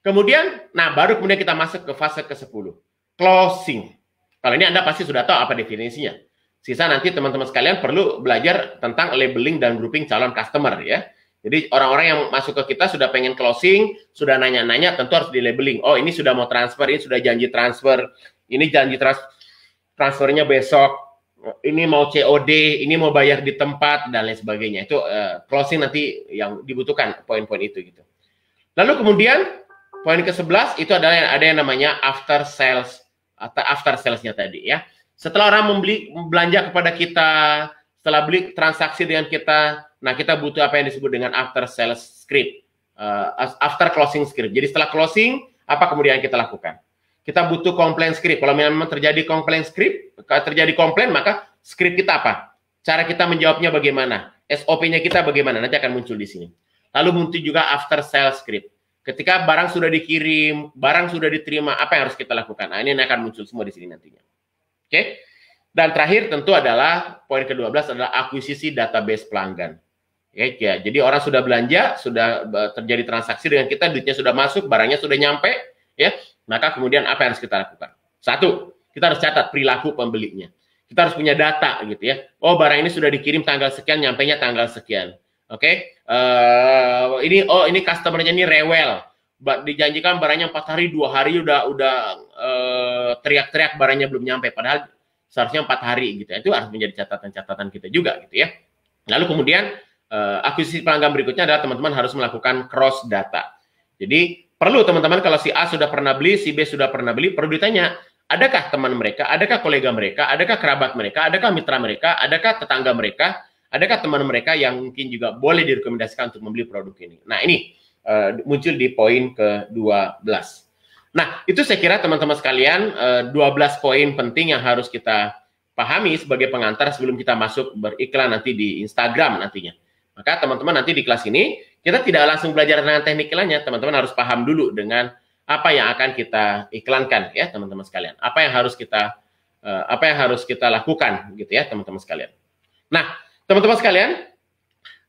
Speaker 1: kemudian nah baru kemudian kita masuk ke fase ke 10 closing kalau ini anda pasti sudah tahu apa definisinya sisa nanti teman-teman sekalian perlu belajar tentang labeling dan grouping calon customer ya jadi orang-orang yang masuk ke kita sudah pengen closing, sudah nanya-nanya, tentu harus di labeling. Oh ini sudah mau transfer, ini sudah janji transfer, ini janji trans transfernya besok, ini mau COD, ini mau bayar di tempat dan lain sebagainya. Itu uh, closing nanti yang dibutuhkan poin-poin itu gitu. Lalu kemudian poin ke-11 itu adalah yang ada yang namanya after sales atau after salesnya tadi ya. Setelah orang membeli belanja kepada kita, setelah beli transaksi dengan kita, nah kita butuh apa yang disebut dengan after sales script, uh, after closing script. Jadi setelah closing, apa kemudian kita lakukan? Kita butuh komplain script. Kalau memang terjadi komplain script, terjadi komplain maka script kita apa? Cara kita menjawabnya bagaimana? SOP-nya kita bagaimana? Nanti akan muncul di sini. Lalu muncul juga after sales script. Ketika barang sudah dikirim, barang sudah diterima, apa yang harus kita lakukan? Nah, ini akan muncul semua di sini nantinya. Oke. Okay? Dan terakhir tentu adalah poin ke-12 adalah akuisisi database pelanggan. Ya, ya, jadi orang sudah belanja, sudah e, terjadi transaksi dengan kita, duitnya sudah masuk, barangnya sudah nyampe, ya. Maka kemudian apa yang harus kita lakukan? Satu, kita harus catat perilaku pembelinya. Kita harus punya data gitu ya. Oh, barang ini sudah dikirim tanggal sekian, nyampainya tanggal sekian. Oke. Okay? E, uh, ini oh ini customernya ini rewel. Dijanjikan barangnya empat hari, dua hari udah udah uh, e, teriak -teriak barangnya belum nyampe. Padahal seharusnya empat hari gitu ya. Itu harus menjadi catatan-catatan kita juga gitu ya. Lalu kemudian uh, akuisisi pelanggan berikutnya adalah teman-teman harus melakukan cross data. Jadi perlu teman-teman kalau si A sudah pernah beli, si B sudah pernah beli, perlu ditanya adakah teman mereka, adakah kolega mereka, adakah kerabat mereka, adakah mitra mereka, adakah tetangga mereka, adakah teman mereka yang mungkin juga boleh direkomendasikan untuk membeli produk ini. Nah ini uh, muncul di poin ke-12. Nah, itu saya kira teman-teman sekalian 12 eh, poin penting yang harus kita pahami sebagai pengantar sebelum kita masuk beriklan nanti di Instagram nantinya. Maka teman-teman nanti di kelas ini kita tidak langsung belajar dengan teknik iklannya, teman-teman harus paham dulu dengan apa yang akan kita iklankan ya teman-teman sekalian. Apa yang harus kita eh, apa yang harus kita lakukan gitu ya teman-teman sekalian. Nah, teman-teman sekalian,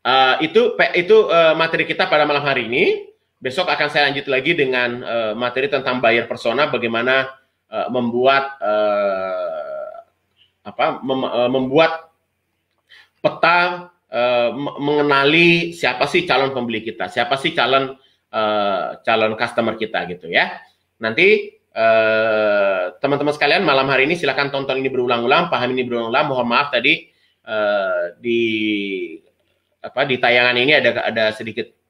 Speaker 1: eh, itu itu materi kita pada malam hari ini besok akan saya lanjut lagi dengan uh, materi tentang buyer persona bagaimana uh, membuat uh, apa mem, uh, membuat peta uh, mengenali siapa sih calon pembeli kita, siapa sih calon uh, calon customer kita gitu ya. Nanti teman-teman uh, sekalian malam hari ini silahkan tonton ini berulang-ulang, paham ini berulang-ulang. Mohon maaf tadi uh, di apa di tayangan ini ada ada sedikit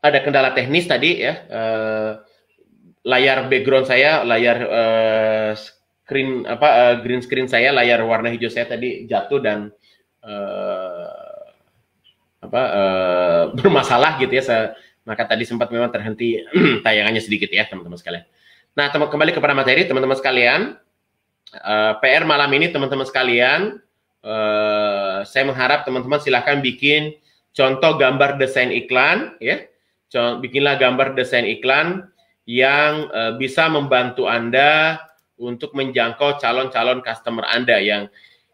Speaker 1: ada kendala teknis tadi ya. Uh, layar background saya, layar uh, screen apa uh, green screen saya, layar warna hijau saya tadi jatuh dan uh, apa uh, [laughs] bermasalah gitu ya. Saya, maka tadi sempat memang terhenti [clears throat] tayangannya sedikit ya teman-teman sekalian. Nah, teman kembali kepada materi teman-teman sekalian. Uh, PR malam ini teman-teman sekalian, uh, saya mengharap teman-teman silahkan bikin contoh gambar desain iklan ya bikinlah gambar desain iklan yang uh, bisa membantu Anda untuk menjangkau calon-calon customer Anda yang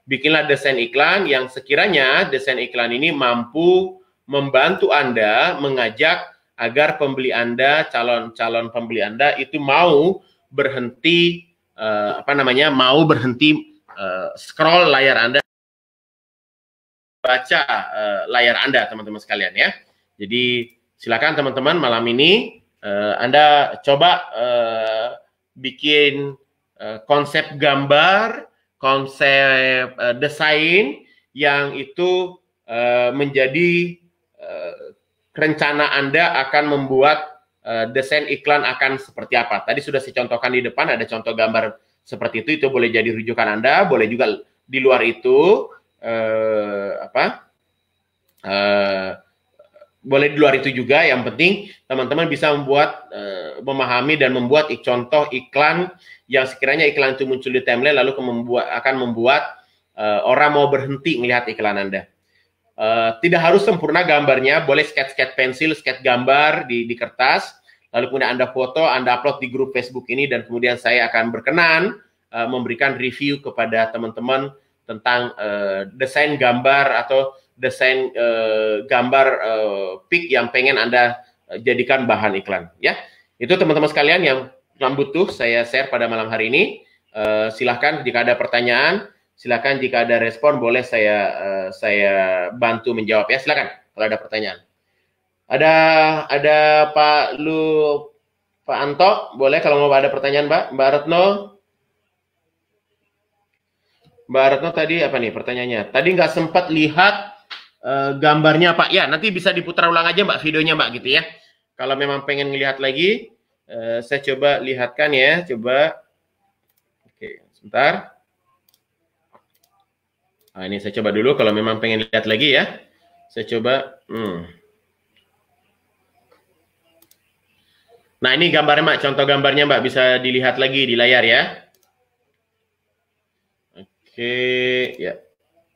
Speaker 1: bikinlah desain iklan yang sekiranya desain iklan ini mampu membantu Anda mengajak agar pembeli Anda, calon-calon pembeli Anda itu mau berhenti uh, apa namanya? mau berhenti uh, scroll layar Anda baca uh, layar Anda teman-teman sekalian ya. Jadi silakan teman-teman malam ini uh, Anda coba uh, bikin uh, konsep gambar, konsep uh, desain yang itu uh, menjadi uh, rencana Anda akan membuat desain iklan akan seperti apa. Tadi sudah saya contohkan di depan ada contoh gambar seperti itu itu boleh jadi rujukan Anda, boleh juga di luar itu eh, apa? Eh, boleh di luar itu juga yang penting teman-teman bisa membuat uh, memahami dan membuat contoh iklan yang sekiranya iklan itu muncul di timeline lalu membuat akan membuat uh, orang mau berhenti melihat iklan Anda. Uh, tidak harus sempurna gambarnya, boleh sketch-sketch pensil, sketch gambar di, di kertas, lalu kemudian Anda foto, Anda upload di grup Facebook ini dan kemudian saya akan berkenan uh, memberikan review kepada teman-teman tentang uh, desain gambar atau desain uh, gambar uh, eh, pick yang pengen Anda eh, jadikan bahan iklan ya. Itu teman-teman sekalian yang tuh saya share pada malam hari ini. Uh, silahkan jika ada pertanyaan, silahkan jika ada respon boleh saya uh, saya bantu menjawab ya. Silahkan kalau ada pertanyaan. Ada ada Pak Lu Pak Anto, boleh kalau mau ada pertanyaan Mbak Mbak Retno. Mbak Retno tadi apa nih pertanyaannya? Tadi nggak sempat lihat Eh, gambarnya Pak. Ya, nanti bisa diputar ulang aja Mbak videonya Mbak gitu ya. Kalau memang pengen ngelihat lagi, uh, saya coba lihatkan ya, coba. Oke, sebentar. Nah, ini saya coba dulu kalau memang pengen lihat lagi ya. Saya coba, hmm. Nah, ini gambarnya Mbak, contoh gambarnya Mbak bisa dilihat lagi di layar ya. Oke, ya.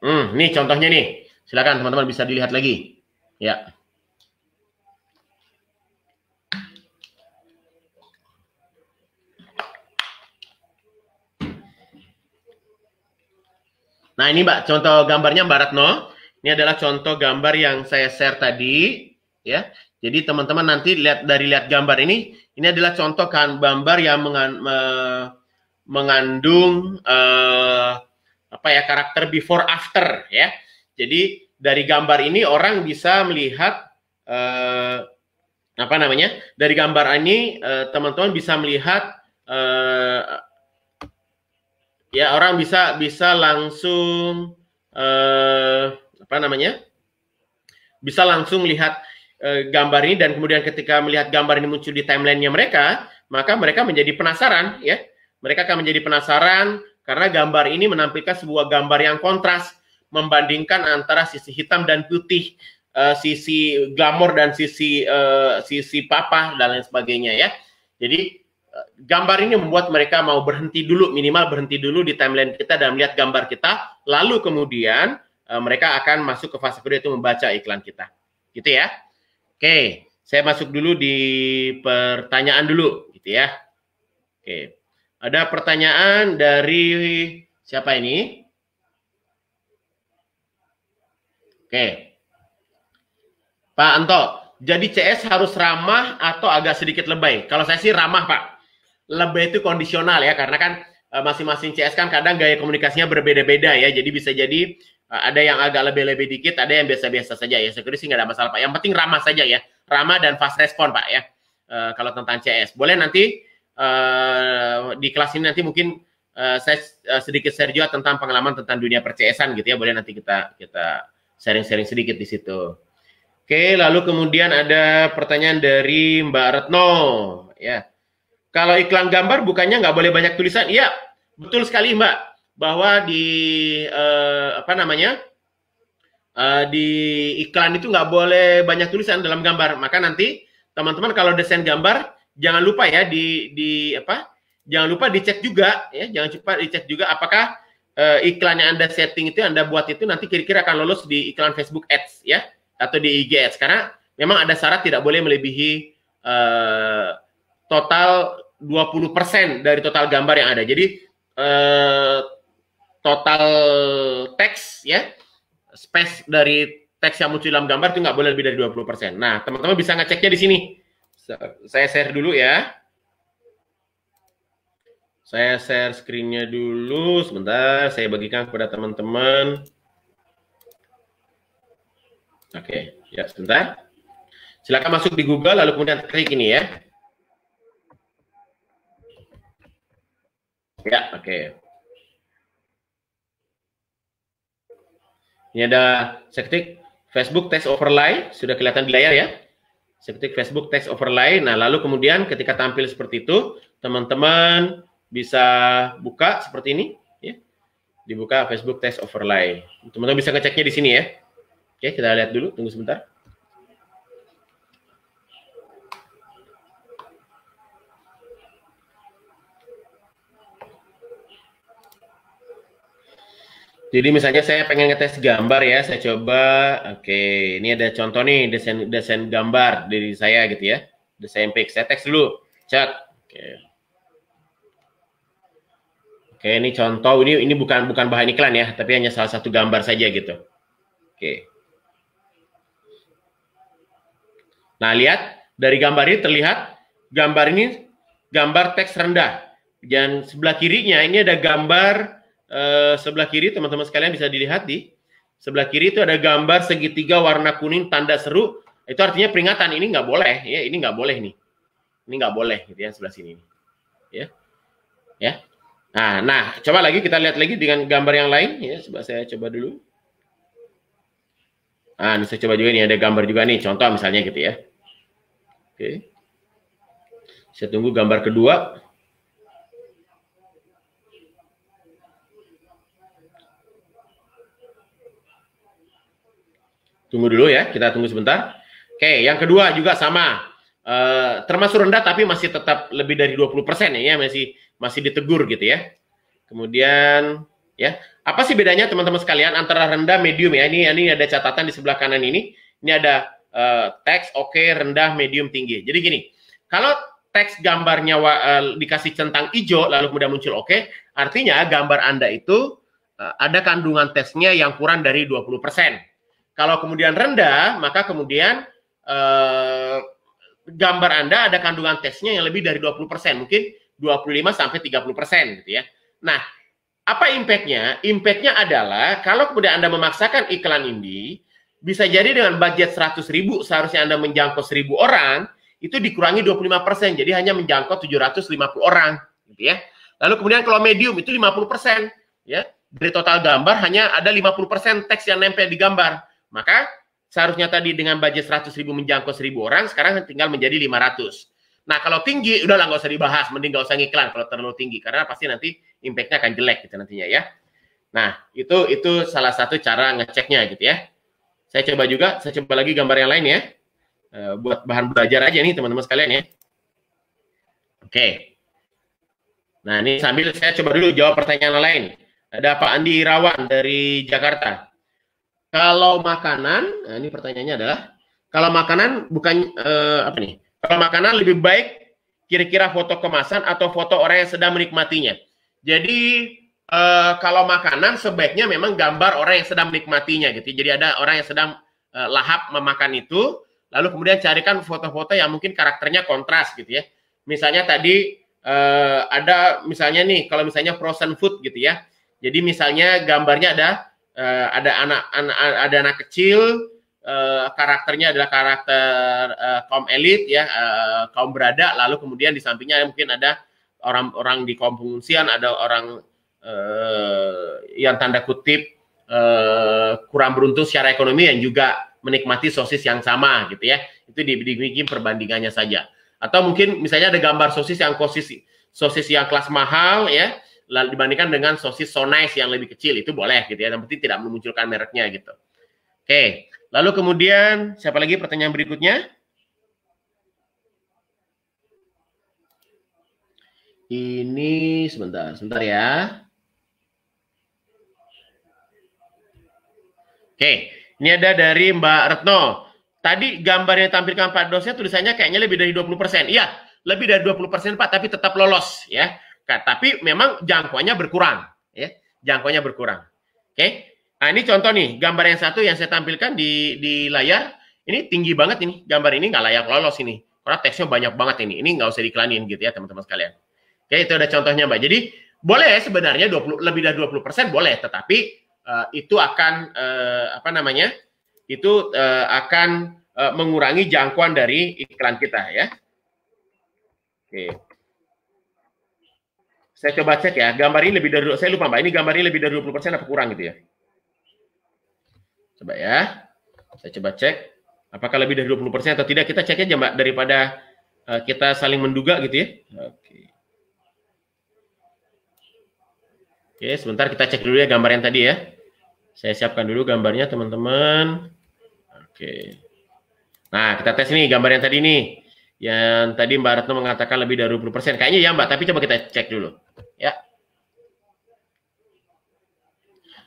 Speaker 1: Hmm, nih contohnya nih. Silakan teman-teman bisa dilihat lagi. Ya. Nah ini Mbak, contoh gambarnya Mbak Ratno. Ini adalah contoh gambar yang saya share tadi. ya. Jadi teman-teman nanti lihat dari lihat gambar ini, ini adalah contoh kan- gambar yang mengan, me, mengandung uh, apa ya karakter before after ya. Jadi dari gambar ini orang bisa melihat eh, apa namanya? Dari gambar ini eh, teman-teman eh, bisa melihat eh, ya orang bisa bisa langsung eh, apa namanya? Bisa langsung melihat eh, gambar ini dan kemudian ketika melihat gambar ini muncul di timelinenya mereka, maka mereka menjadi penasaran ya. Mereka akan menjadi penasaran karena gambar ini menampilkan sebuah gambar yang kontras membandingkan antara sisi hitam dan putih, uh, sisi glamor dan sisi uh, sisi papa dan lain sebagainya ya. Jadi eh, gambar ini membuat mereka mau berhenti dulu minimal berhenti dulu di timeline kita dan melihat gambar kita, lalu kemudian uh, mereka akan masuk ke fase kedua itu membaca iklan kita. Gitu ya. Oke, saya masuk dulu di pertanyaan dulu gitu ya. Oke. Ada pertanyaan dari siapa ini? Oke. Pak Anto, jadi CS harus ramah atau agak sedikit lebay? Kalau saya sih ramah, Pak. Lebay itu kondisional ya, karena kan e, masing-masing CS kan kadang gaya komunikasinya berbeda-beda ya. Jadi bisa jadi e, ada yang agak lebih-lebih dikit, ada yang biasa-biasa saja ya. Security sih nggak ada masalah, Pak. Yang penting ramah saja ya. Ramah dan fast respon, Pak ya. E, kalau tentang CS. Boleh nanti e, di kelas ini nanti mungkin e, saya e, sedikit share juga tentang pengalaman tentang dunia percesan gitu ya. Boleh nanti kita kita sharing-sharing sedikit di situ. Oke, lalu kemudian ada pertanyaan dari Mbak Retno. Ya, kalau iklan gambar bukannya nggak boleh banyak tulisan? Iya, betul sekali Mbak. Bahwa di eh, apa namanya eh, di iklan itu nggak boleh banyak tulisan dalam gambar. Maka nanti teman-teman kalau desain gambar jangan lupa ya di di apa? Jangan lupa dicek juga ya, jangan cepat dicek juga apakah uh, iklan yang Anda setting itu, Anda buat itu nanti kira-kira akan lolos di iklan Facebook Ads ya, atau di IG Ads. Karena memang ada syarat tidak boleh melebihi uh, total 20% dari total gambar yang ada. Jadi uh, total teks ya, space dari teks yang muncul dalam gambar itu nggak boleh lebih dari 20%. Nah, teman-teman bisa ngeceknya di sini. saya share dulu ya. Saya share screen-nya dulu sebentar, saya bagikan kepada teman-teman. Oke, ya sebentar. Silakan masuk di Google lalu kemudian klik ini ya. Ya, oke. Okay. Ini ada saya Facebook text overlay, sudah kelihatan di layar ya. Saya Facebook text overlay. Nah, lalu kemudian ketika tampil seperti itu, teman-teman bisa buka seperti ini ya. Dibuka Facebook Test Overlay. Teman-teman bisa ngeceknya di sini ya. Oke, kita lihat dulu, tunggu sebentar. Jadi misalnya saya pengen ngetes gambar ya, saya coba, oke, okay, ini ada contoh nih desain desain gambar dari saya gitu ya, desain pix, Saya teks dulu, chat, oke. Okay. Oke, ini contoh ini ini bukan bukan bahan iklan ya, tapi hanya salah satu gambar saja gitu. Oke. Nah, lihat dari gambar ini terlihat gambar ini gambar teks rendah. Dan sebelah kirinya ini ada gambar eh, sebelah kiri teman-teman sekalian bisa dilihat di sebelah kiri itu ada gambar segitiga warna kuning tanda seru. Itu artinya peringatan ini nggak boleh ya, ini nggak boleh nih. Ini nggak boleh gitu ya sebelah sini. Ya. Ya Nah, nah, coba lagi kita lihat lagi dengan gambar yang lain ya. sebab saya coba dulu. Nah, ini saya coba juga nih ada gambar juga nih contoh misalnya gitu ya. Oke. Saya tunggu gambar kedua. Tunggu dulu ya, kita tunggu sebentar. Oke, yang kedua juga sama. E, termasuk rendah tapi masih tetap lebih dari 20% ya, masih masih ditegur gitu ya. Kemudian ya, apa sih bedanya teman-teman sekalian antara rendah, medium ya? Ini ini ada catatan di sebelah kanan ini. Ini ada uh, teks oke, okay, rendah, medium, tinggi. Jadi gini, kalau teks gambarnya uh, dikasih centang hijau lalu kemudian muncul oke, okay, artinya gambar Anda itu uh, ada kandungan teksnya yang kurang dari 20%. Kalau kemudian rendah, maka kemudian uh, gambar Anda ada kandungan teksnya yang lebih dari 20%. Mungkin 25 sampai 30 persen gitu ya. Nah, apa impactnya? Impactnya adalah kalau kemudian Anda memaksakan iklan ini, bisa jadi dengan budget 100 ribu seharusnya Anda menjangkau 1000 orang, itu dikurangi 25 persen, jadi hanya menjangkau 750 orang gitu ya. Lalu kemudian kalau medium itu 50 persen ya. Dari total gambar hanya ada 50 persen teks yang nempel di gambar. Maka seharusnya tadi dengan budget 100 ribu menjangkau 1000 orang, sekarang tinggal menjadi 500. Nah kalau tinggi udahlah nggak usah dibahas, mending nggak usah ngiklan kalau terlalu tinggi karena pasti nanti impactnya akan jelek gitu nantinya ya. Nah itu itu salah satu cara ngeceknya gitu ya. Saya coba juga, saya coba lagi gambar yang lain ya, eh, buat bahan belajar aja nih teman-teman sekalian ya. Oke. Nah ini sambil saya coba dulu jawab pertanyaan lain. Ada Pak Andi Irawan dari Jakarta. Kalau makanan, nah ini pertanyaannya adalah kalau makanan bukan eh, apa nih? Kalau makanan lebih baik kira-kira foto kemasan atau foto orang yang sedang menikmatinya. Jadi eh, kalau makanan sebaiknya memang gambar orang yang sedang menikmatinya gitu. Jadi ada orang yang sedang eh, lahap memakan itu, lalu kemudian carikan foto-foto yang mungkin karakternya kontras gitu ya. Misalnya tadi eh, ada misalnya nih kalau misalnya frozen food gitu ya. Jadi misalnya gambarnya ada ada anak, anak ada anak kecil uh, karakternya adalah karakter uh, kaum elit ya uh, kaum berada lalu kemudian di sampingnya mungkin ada orang-orang di kaum pengungsian ada orang uh, yang tanda kutip uh, kurang beruntung secara ekonomi yang juga menikmati sosis yang sama gitu ya itu dibikin perbandingannya saja atau mungkin misalnya ada gambar sosis yang sosis sosis yang kelas mahal ya lalu dibandingkan dengan sosis so yang lebih kecil itu boleh gitu ya yang penting tidak memunculkan mereknya gitu oke okay. Lalu kemudian siapa lagi pertanyaan berikutnya? Ini sebentar, sebentar ya. Oke, ini ada dari Mbak Retno. Tadi gambar yang tampilkan Pak dosen tulisannya kayaknya lebih dari 20%. Iya, lebih dari 20% Pak, tapi tetap lolos ya. Tapi memang jangkauannya berkurang ya. Jangkauannya berkurang. Oke. Nah, ini contoh nih, gambar yang satu yang saya tampilkan di di layar, ini tinggi banget ini, gambar ini nggak layak lolos ini. Karena teksnya banyak banget ini, ini nggak usah diklanin gitu ya teman-teman sekalian. Oke, itu ada contohnya Mbak. Jadi, boleh sebenarnya 20, lebih dari 20% persen boleh, tetapi uh, itu akan, uh, apa namanya, itu uh, akan uh, mengurangi jangkauan dari iklan kita ya. Oke. Saya coba cek ya, gambar ini lebih dari, saya lupa Mbak, ini gambar ini lebih dari 20% persen apa kurang gitu ya? Coba ya. Saya coba cek. Apakah lebih dari 20% atau tidak? Kita cek aja Mbak daripada eh, kita saling menduga gitu ya. Oke. Oke, sebentar kita cek dulu ya gambar yang tadi ya. Saya siapkan dulu gambarnya teman-teman. Oke. Nah, kita tes nih gambar yang tadi nih. Yang tadi Mbak Retno mengatakan lebih dari 20%. Kayaknya ya Mbak, tapi coba kita cek dulu. Ya.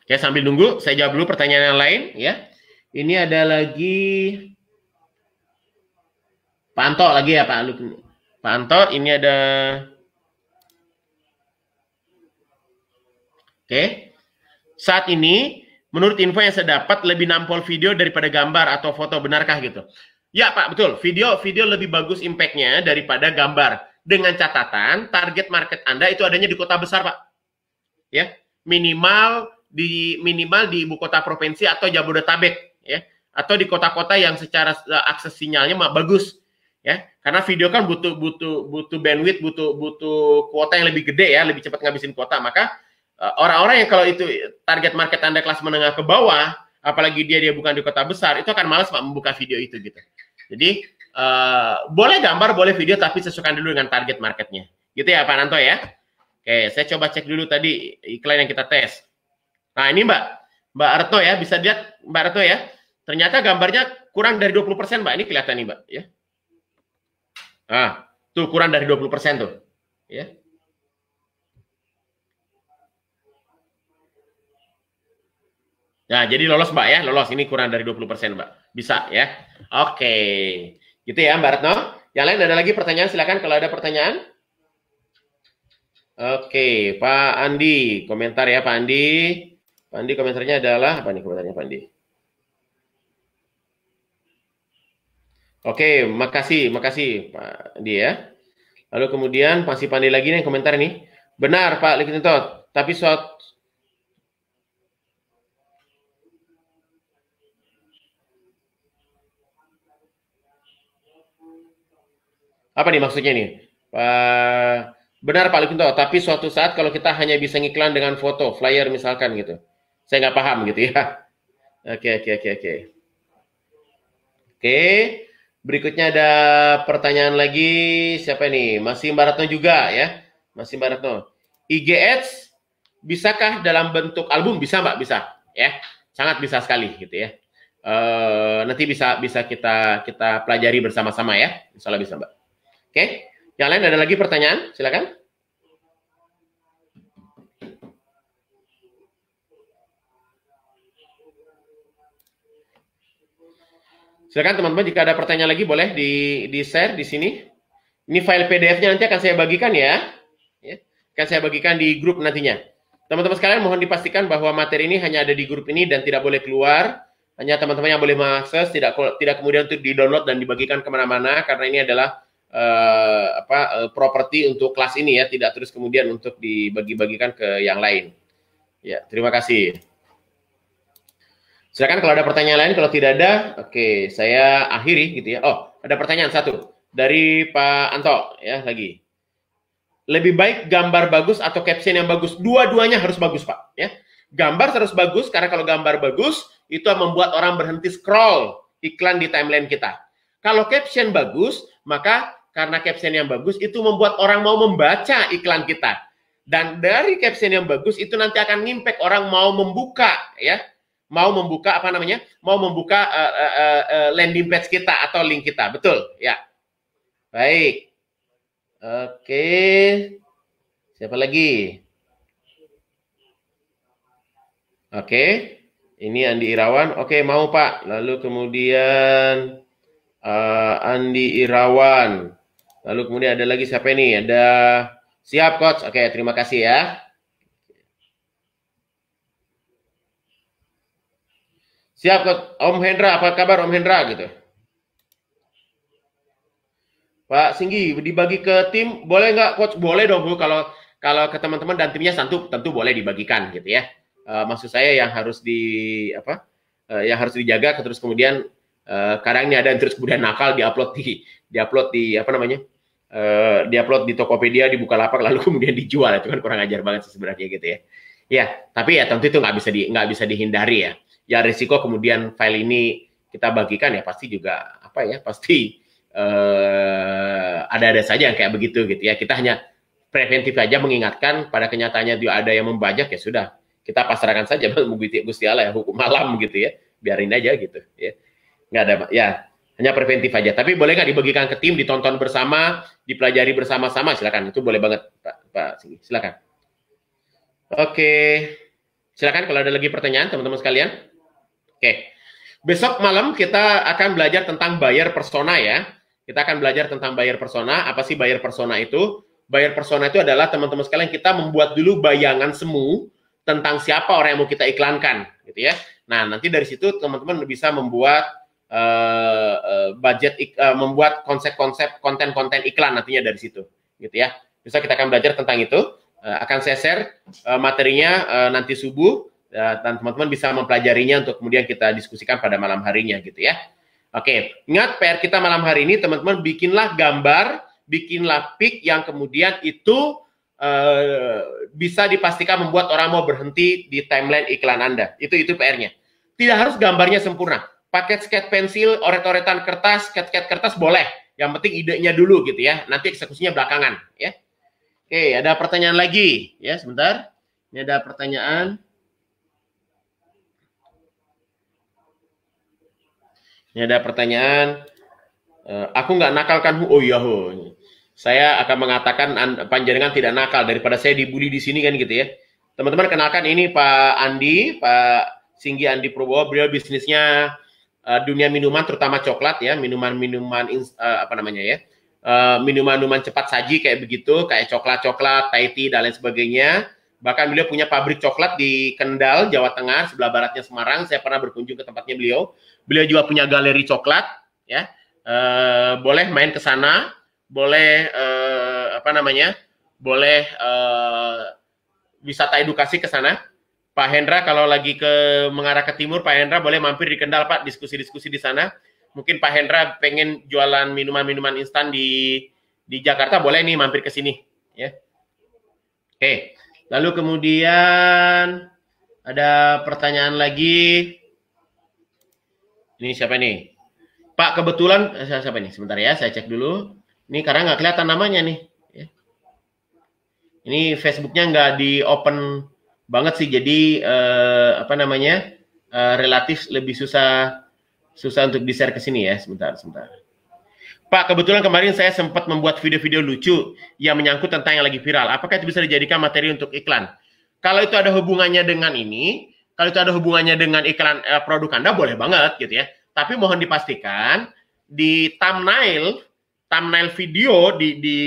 Speaker 1: Oke, ya, sambil nunggu saya jawab dulu pertanyaan yang lain ya. Ini ada lagi
Speaker 2: Pak lagi ya
Speaker 1: Pak Alu? Pak ini ada Oke. Saat ini menurut info yang saya dapat lebih nampol video daripada gambar atau foto benarkah gitu? Ya Pak, betul. Video video lebih bagus impactnya daripada gambar. Dengan catatan target market Anda itu adanya di kota besar Pak. Ya, minimal di minimal di ibu kota provinsi atau Jabodetabek ya atau di kota-kota yang secara eh, akses sinyalnya mah bagus ya karena video kan butuh butuh butuh bandwidth butuh butuh kuota yang lebih gede ya lebih cepat ngabisin kuota maka eh, orang-orang yang kalau itu target market anda kelas menengah ke bawah apalagi dia dia bukan di kota besar itu akan malas pak membuka video itu gitu jadi uh, boleh gambar boleh video tapi sesuaikan dulu dengan target marketnya gitu ya pak Nanto ya oke saya coba cek dulu tadi iklan yang kita tes Nah ini Mbak, Mbak Arto ya, bisa lihat Mbak Arto ya. Ternyata gambarnya kurang dari 20 persen Mbak, ini kelihatan nih Mbak ya. Ah, tuh kurang dari 20 persen tuh. Ya. Nah, jadi lolos Mbak ya, lolos. Ini kurang dari 20 persen Mbak. Bisa ya. Oke. Gitu ya Mbak Retno. Yang lain ada lagi pertanyaan, silakan kalau ada pertanyaan. Oke, Pak Andi, komentar ya Pak Andi. Pandi komentarnya adalah apa nih komentarnya Pandi? Oke, makasih, makasih Pak Andi ya. Lalu kemudian masih Pandi lagi nih komentar nih. Benar Pak Likintot, tapi suatu apa nih maksudnya nih? Pak? benar Pak Likitintot, tapi suatu saat kalau kita hanya bisa ngiklan dengan foto, flyer misalkan gitu. Saya nggak paham gitu ya. [laughs] Oke, oke, oke, oke. Oke, berikutnya ada pertanyaan lagi. Siapa ini? Masih Mbak Ratno juga ya. Masih Mbak Ratno. IG Ads, bisakah dalam bentuk album? Bisa Mbak, bisa. Ya, sangat bisa sekali gitu ya. Uh, nanti bisa bisa kita kita pelajari bersama-sama ya. Insya Allah bisa Mbak. Oke, yang lain ada lagi pertanyaan? Silakan. Silakan teman-teman jika ada pertanyaan lagi boleh di di share di sini. Ini file PDF-nya nanti akan saya bagikan ya. ya. Akan saya bagikan di grup nantinya. Teman-teman sekalian mohon dipastikan bahwa materi ini hanya ada di grup ini dan tidak boleh keluar. Hanya teman-teman yang boleh mengakses, tidak tidak kemudian untuk di-download dan dibagikan kemana-mana karena ini adalah uh, apa uh, properti untuk kelas ini ya, tidak terus kemudian untuk dibagi-bagikan ke yang lain. Ya, terima kasih. Silakan kalau ada pertanyaan lain, kalau tidak ada, oke, okay, saya akhiri gitu ya. Oh, ada pertanyaan satu dari Pak Anto ya lagi. Lebih baik gambar bagus atau caption yang bagus? Dua-duanya harus bagus, Pak, ya. Gambar harus bagus karena kalau gambar bagus itu membuat orang berhenti scroll iklan di timeline kita. Kalau caption bagus, maka karena caption yang bagus itu membuat orang mau membaca iklan kita. Dan dari caption yang bagus itu nanti akan ngimpact orang mau membuka ya mau membuka apa namanya mau membuka uh, uh, uh, landing page kita atau link kita betul ya baik oke siapa lagi oke ini Andi Irawan oke mau Pak lalu kemudian uh, Andi Irawan lalu kemudian ada lagi siapa ini ada siap coach oke terima kasih ya Siap Om Hendra, apa kabar Om Hendra gitu. Pak Singgi dibagi ke tim boleh nggak coach? Boleh dong Bu kalau kalau ke teman-teman dan timnya tentu tentu boleh dibagikan gitu ya. Uh, maksud saya yang harus di apa? Uh, yang harus dijaga terus kemudian uh, eh, kadang ini ada yang terus kemudian nakal diupload di diupload di apa namanya? Uh, diupload di Tokopedia, di Bukalapak lalu kemudian dijual itu kan kurang ajar banget sih sebenarnya gitu ya. Ya, tapi ya tentu itu nggak bisa di nggak bisa dihindari ya ya risiko kemudian file ini kita bagikan ya pasti juga apa ya pasti eh, ada-ada saja yang kayak begitu gitu ya kita hanya preventif aja mengingatkan pada kenyataannya dia ada yang membajak ya sudah kita pasrahkan saja [laughs] Gusti Allah ya hukum malam gitu ya biarin aja gitu ya nggak ada ya hanya preventif aja tapi boleh nggak dibagikan ke tim ditonton bersama dipelajari bersama-sama silakan itu boleh banget Pak Pak Singgi silakan oke silakan kalau ada lagi pertanyaan teman-teman sekalian Oke. Besok malam kita akan belajar tentang buyer persona ya. Kita akan belajar tentang buyer persona. Apa sih buyer persona itu? Buyer persona itu adalah teman-teman sekalian kita membuat dulu bayangan semu tentang siapa orang yang mau kita iklankan, gitu ya. Nah, nanti dari situ teman-teman bisa membuat uh, budget uh, membuat konsep-konsep konten-konten iklan nantinya dari situ, gitu ya. Bisa kita akan belajar tentang itu. Uh, akan saya share uh, materinya uh, nanti subuh Eh, dan teman-teman bisa mempelajarinya untuk kemudian kita diskusikan pada malam harinya gitu ya. Oke, ingat PR kita malam hari ini teman-teman bikinlah gambar, bikinlah pic yang kemudian itu uh, bisa dipastikan membuat orang mau berhenti di timeline iklan Anda. Itu itu PR-nya. Tidak harus gambarnya sempurna. Paket sket pensil, oret-oretan kertas, sket-sket kertas boleh. Yang penting idenya dulu gitu ya. Nanti eksekusinya belakangan ya. Oke, ada pertanyaan lagi ya sebentar. Ini ada pertanyaan. Ini ada pertanyaan. Eh, aku nggak nakal kan? Oh iya, ho. Saya akan mengatakan panjenengan tidak nakal daripada saya dibully di sini kan gitu ya. Teman-teman kenalkan ini Pak Andi, Pak Singgi Andi Prabowo. Beliau bisnisnya eh, dunia minuman terutama coklat ya, minuman-minuman eh, apa namanya ya. minuman-minuman cepat saji kayak begitu, kayak coklat-coklat, tai tea dan lain sebagainya. Bahkan beliau punya pabrik coklat di Kendal, Jawa Tengah, sebelah baratnya Semarang. Saya pernah berkunjung ke tempatnya beliau. Beliau juga punya galeri coklat, ya. Uh, boleh main ke sana, boleh uh, apa namanya? Boleh uh, wisata edukasi ke sana. Pak Hendra kalau lagi ke mengarah ke timur, Pak Hendra boleh mampir di Kendal, Pak, diskusi-diskusi di sana. Mungkin Pak Hendra pengen jualan minuman-minuman instan di di Jakarta, boleh nih mampir ke sini, ya. Oke. Okay. Lalu kemudian ada pertanyaan lagi. Ini siapa ini? Pak kebetulan eh, siapa ini? Sebentar ya, saya cek dulu. Ini karena nggak kelihatan namanya nih. Ya. Ini Facebooknya nggak di open banget sih, jadi eh, apa namanya eh, relatif lebih susah susah untuk di share ke sini ya. Sebentar, sebentar. Pak, kebetulan kemarin saya sempat membuat video-video lucu yang menyangkut tentang yang lagi viral. Apakah itu bisa dijadikan materi untuk iklan? Kalau itu ada hubungannya dengan ini, kalau itu ada hubungannya dengan iklan eh, produk Anda, boleh banget gitu ya. Tapi mohon dipastikan di thumbnail, thumbnail video di, di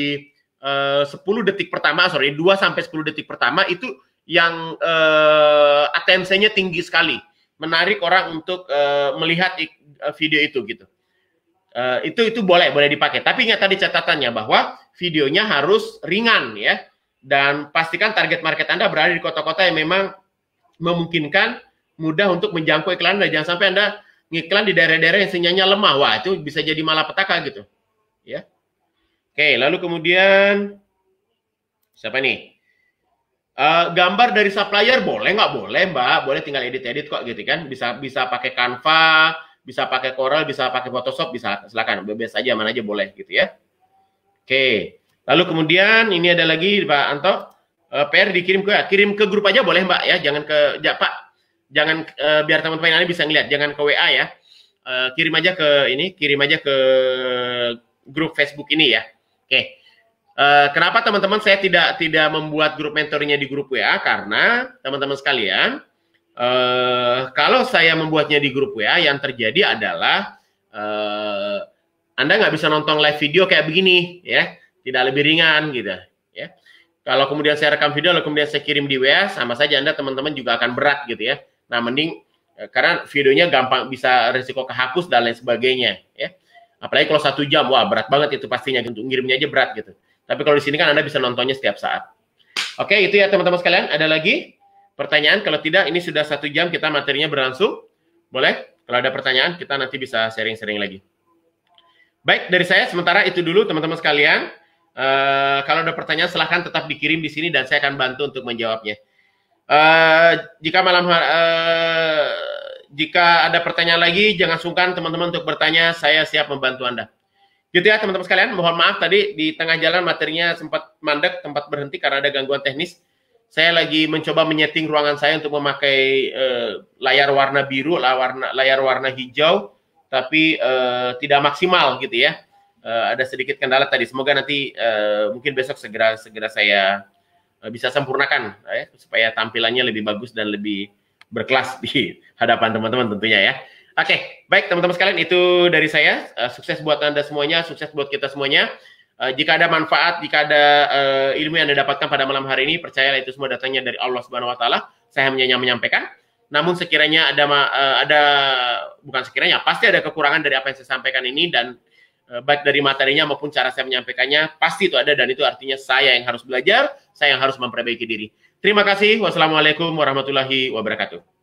Speaker 1: eh, 10 detik pertama, sorry, 2 sampai 10 detik pertama itu yang eh, atensinya tinggi sekali. Menarik orang untuk eh, melihat video itu gitu. Eh, itu itu boleh boleh dipakai. Tapi ingat tadi catatannya bahwa videonya harus ringan ya dan pastikan target market Anda berada di kota-kota yang memang memungkinkan mudah untuk menjangkau iklan Anda. Jangan sampai Anda ngiklan di daerah-daerah yang sinyalnya lemah. Wah, itu bisa jadi malapetaka gitu. Ya. Oke, lalu kemudian siapa nih? Eh, uh, gambar dari supplier boleh nggak boleh mbak boleh tinggal edit edit kok gitu kan bisa bisa pakai Canva bisa pakai Corel, bisa pakai Photoshop, bisa silakan bebas aja mana aja boleh gitu ya. Oke. Lalu kemudian ini ada lagi Pak Anto uh, eh, PR dikirim ke kirim ke grup aja boleh Mbak ya, jangan ke ya, Pak. Jangan uh, biar teman-teman lain bisa ngeliat, jangan ke WA ya. Uh, kirim aja ke ini, kirim aja ke grup Facebook ini ya. Oke. Uh, kenapa teman-teman saya tidak tidak membuat grup mentornya di grup WA? Karena teman-teman sekalian, Eh, kalau saya membuatnya di grup WA, yang terjadi adalah uh, Anda nggak bisa nonton live video kayak begini, ya, tidak lebih ringan gitu, ya. Kalau kemudian saya rekam video, lalu kemudian saya kirim di WA, sama saja Anda teman-teman juga akan berat gitu ya. Nah, mending eh, karena videonya gampang bisa risiko kehapus dan lain sebagainya, ya. Apalagi kalau satu jam, wah berat banget itu pastinya untuk ngirimnya aja berat gitu. Tapi kalau di sini kan Anda bisa nontonnya setiap saat. Oke, itu ya teman-teman sekalian. Ada lagi? pertanyaan? Kalau tidak, ini sudah satu jam kita materinya berlangsung. Boleh? Kalau ada pertanyaan, kita nanti bisa sharing-sharing lagi. Baik, dari saya sementara itu dulu teman-teman sekalian. Uh, kalau ada pertanyaan silahkan tetap dikirim di sini dan saya akan bantu untuk menjawabnya. Uh, jika malam uh, jika ada pertanyaan lagi jangan sungkan teman-teman untuk bertanya, saya siap membantu Anda. Gitu ya teman-teman sekalian, mohon maaf tadi di tengah jalan materinya sempat mandek, tempat berhenti karena ada gangguan teknis saya lagi mencoba menyeting ruangan saya untuk memakai uh, layar warna biru, lah, warna, layar warna hijau, tapi uh, tidak maksimal gitu ya. Uh, ada sedikit kendala tadi. Semoga nanti mungkin besok segera segera saya bisa sempurnakan ya, supaya tampilannya lebih bagus dan lebih berkelas di [laughs] hadapan teman-teman tentunya ya. Oke, baik teman-teman sekalian itu dari saya. sukses buat anda semuanya, sukses buat kita semuanya. Uh, jika ada manfaat, jika ada uh, ilmu yang Anda dapatkan pada malam hari ini, percayalah itu semua datangnya dari Allah Subhanahu wa taala. Saya hanya menyampaikan. Namun sekiranya ada uh, ada bukan sekiranya, pasti ada kekurangan dari apa yang saya sampaikan ini dan uh, baik dari materinya maupun cara saya menyampaikannya, pasti itu ada dan itu artinya saya yang harus belajar, saya yang harus memperbaiki diri. Terima kasih. Wassalamualaikum warahmatullahi wabarakatuh.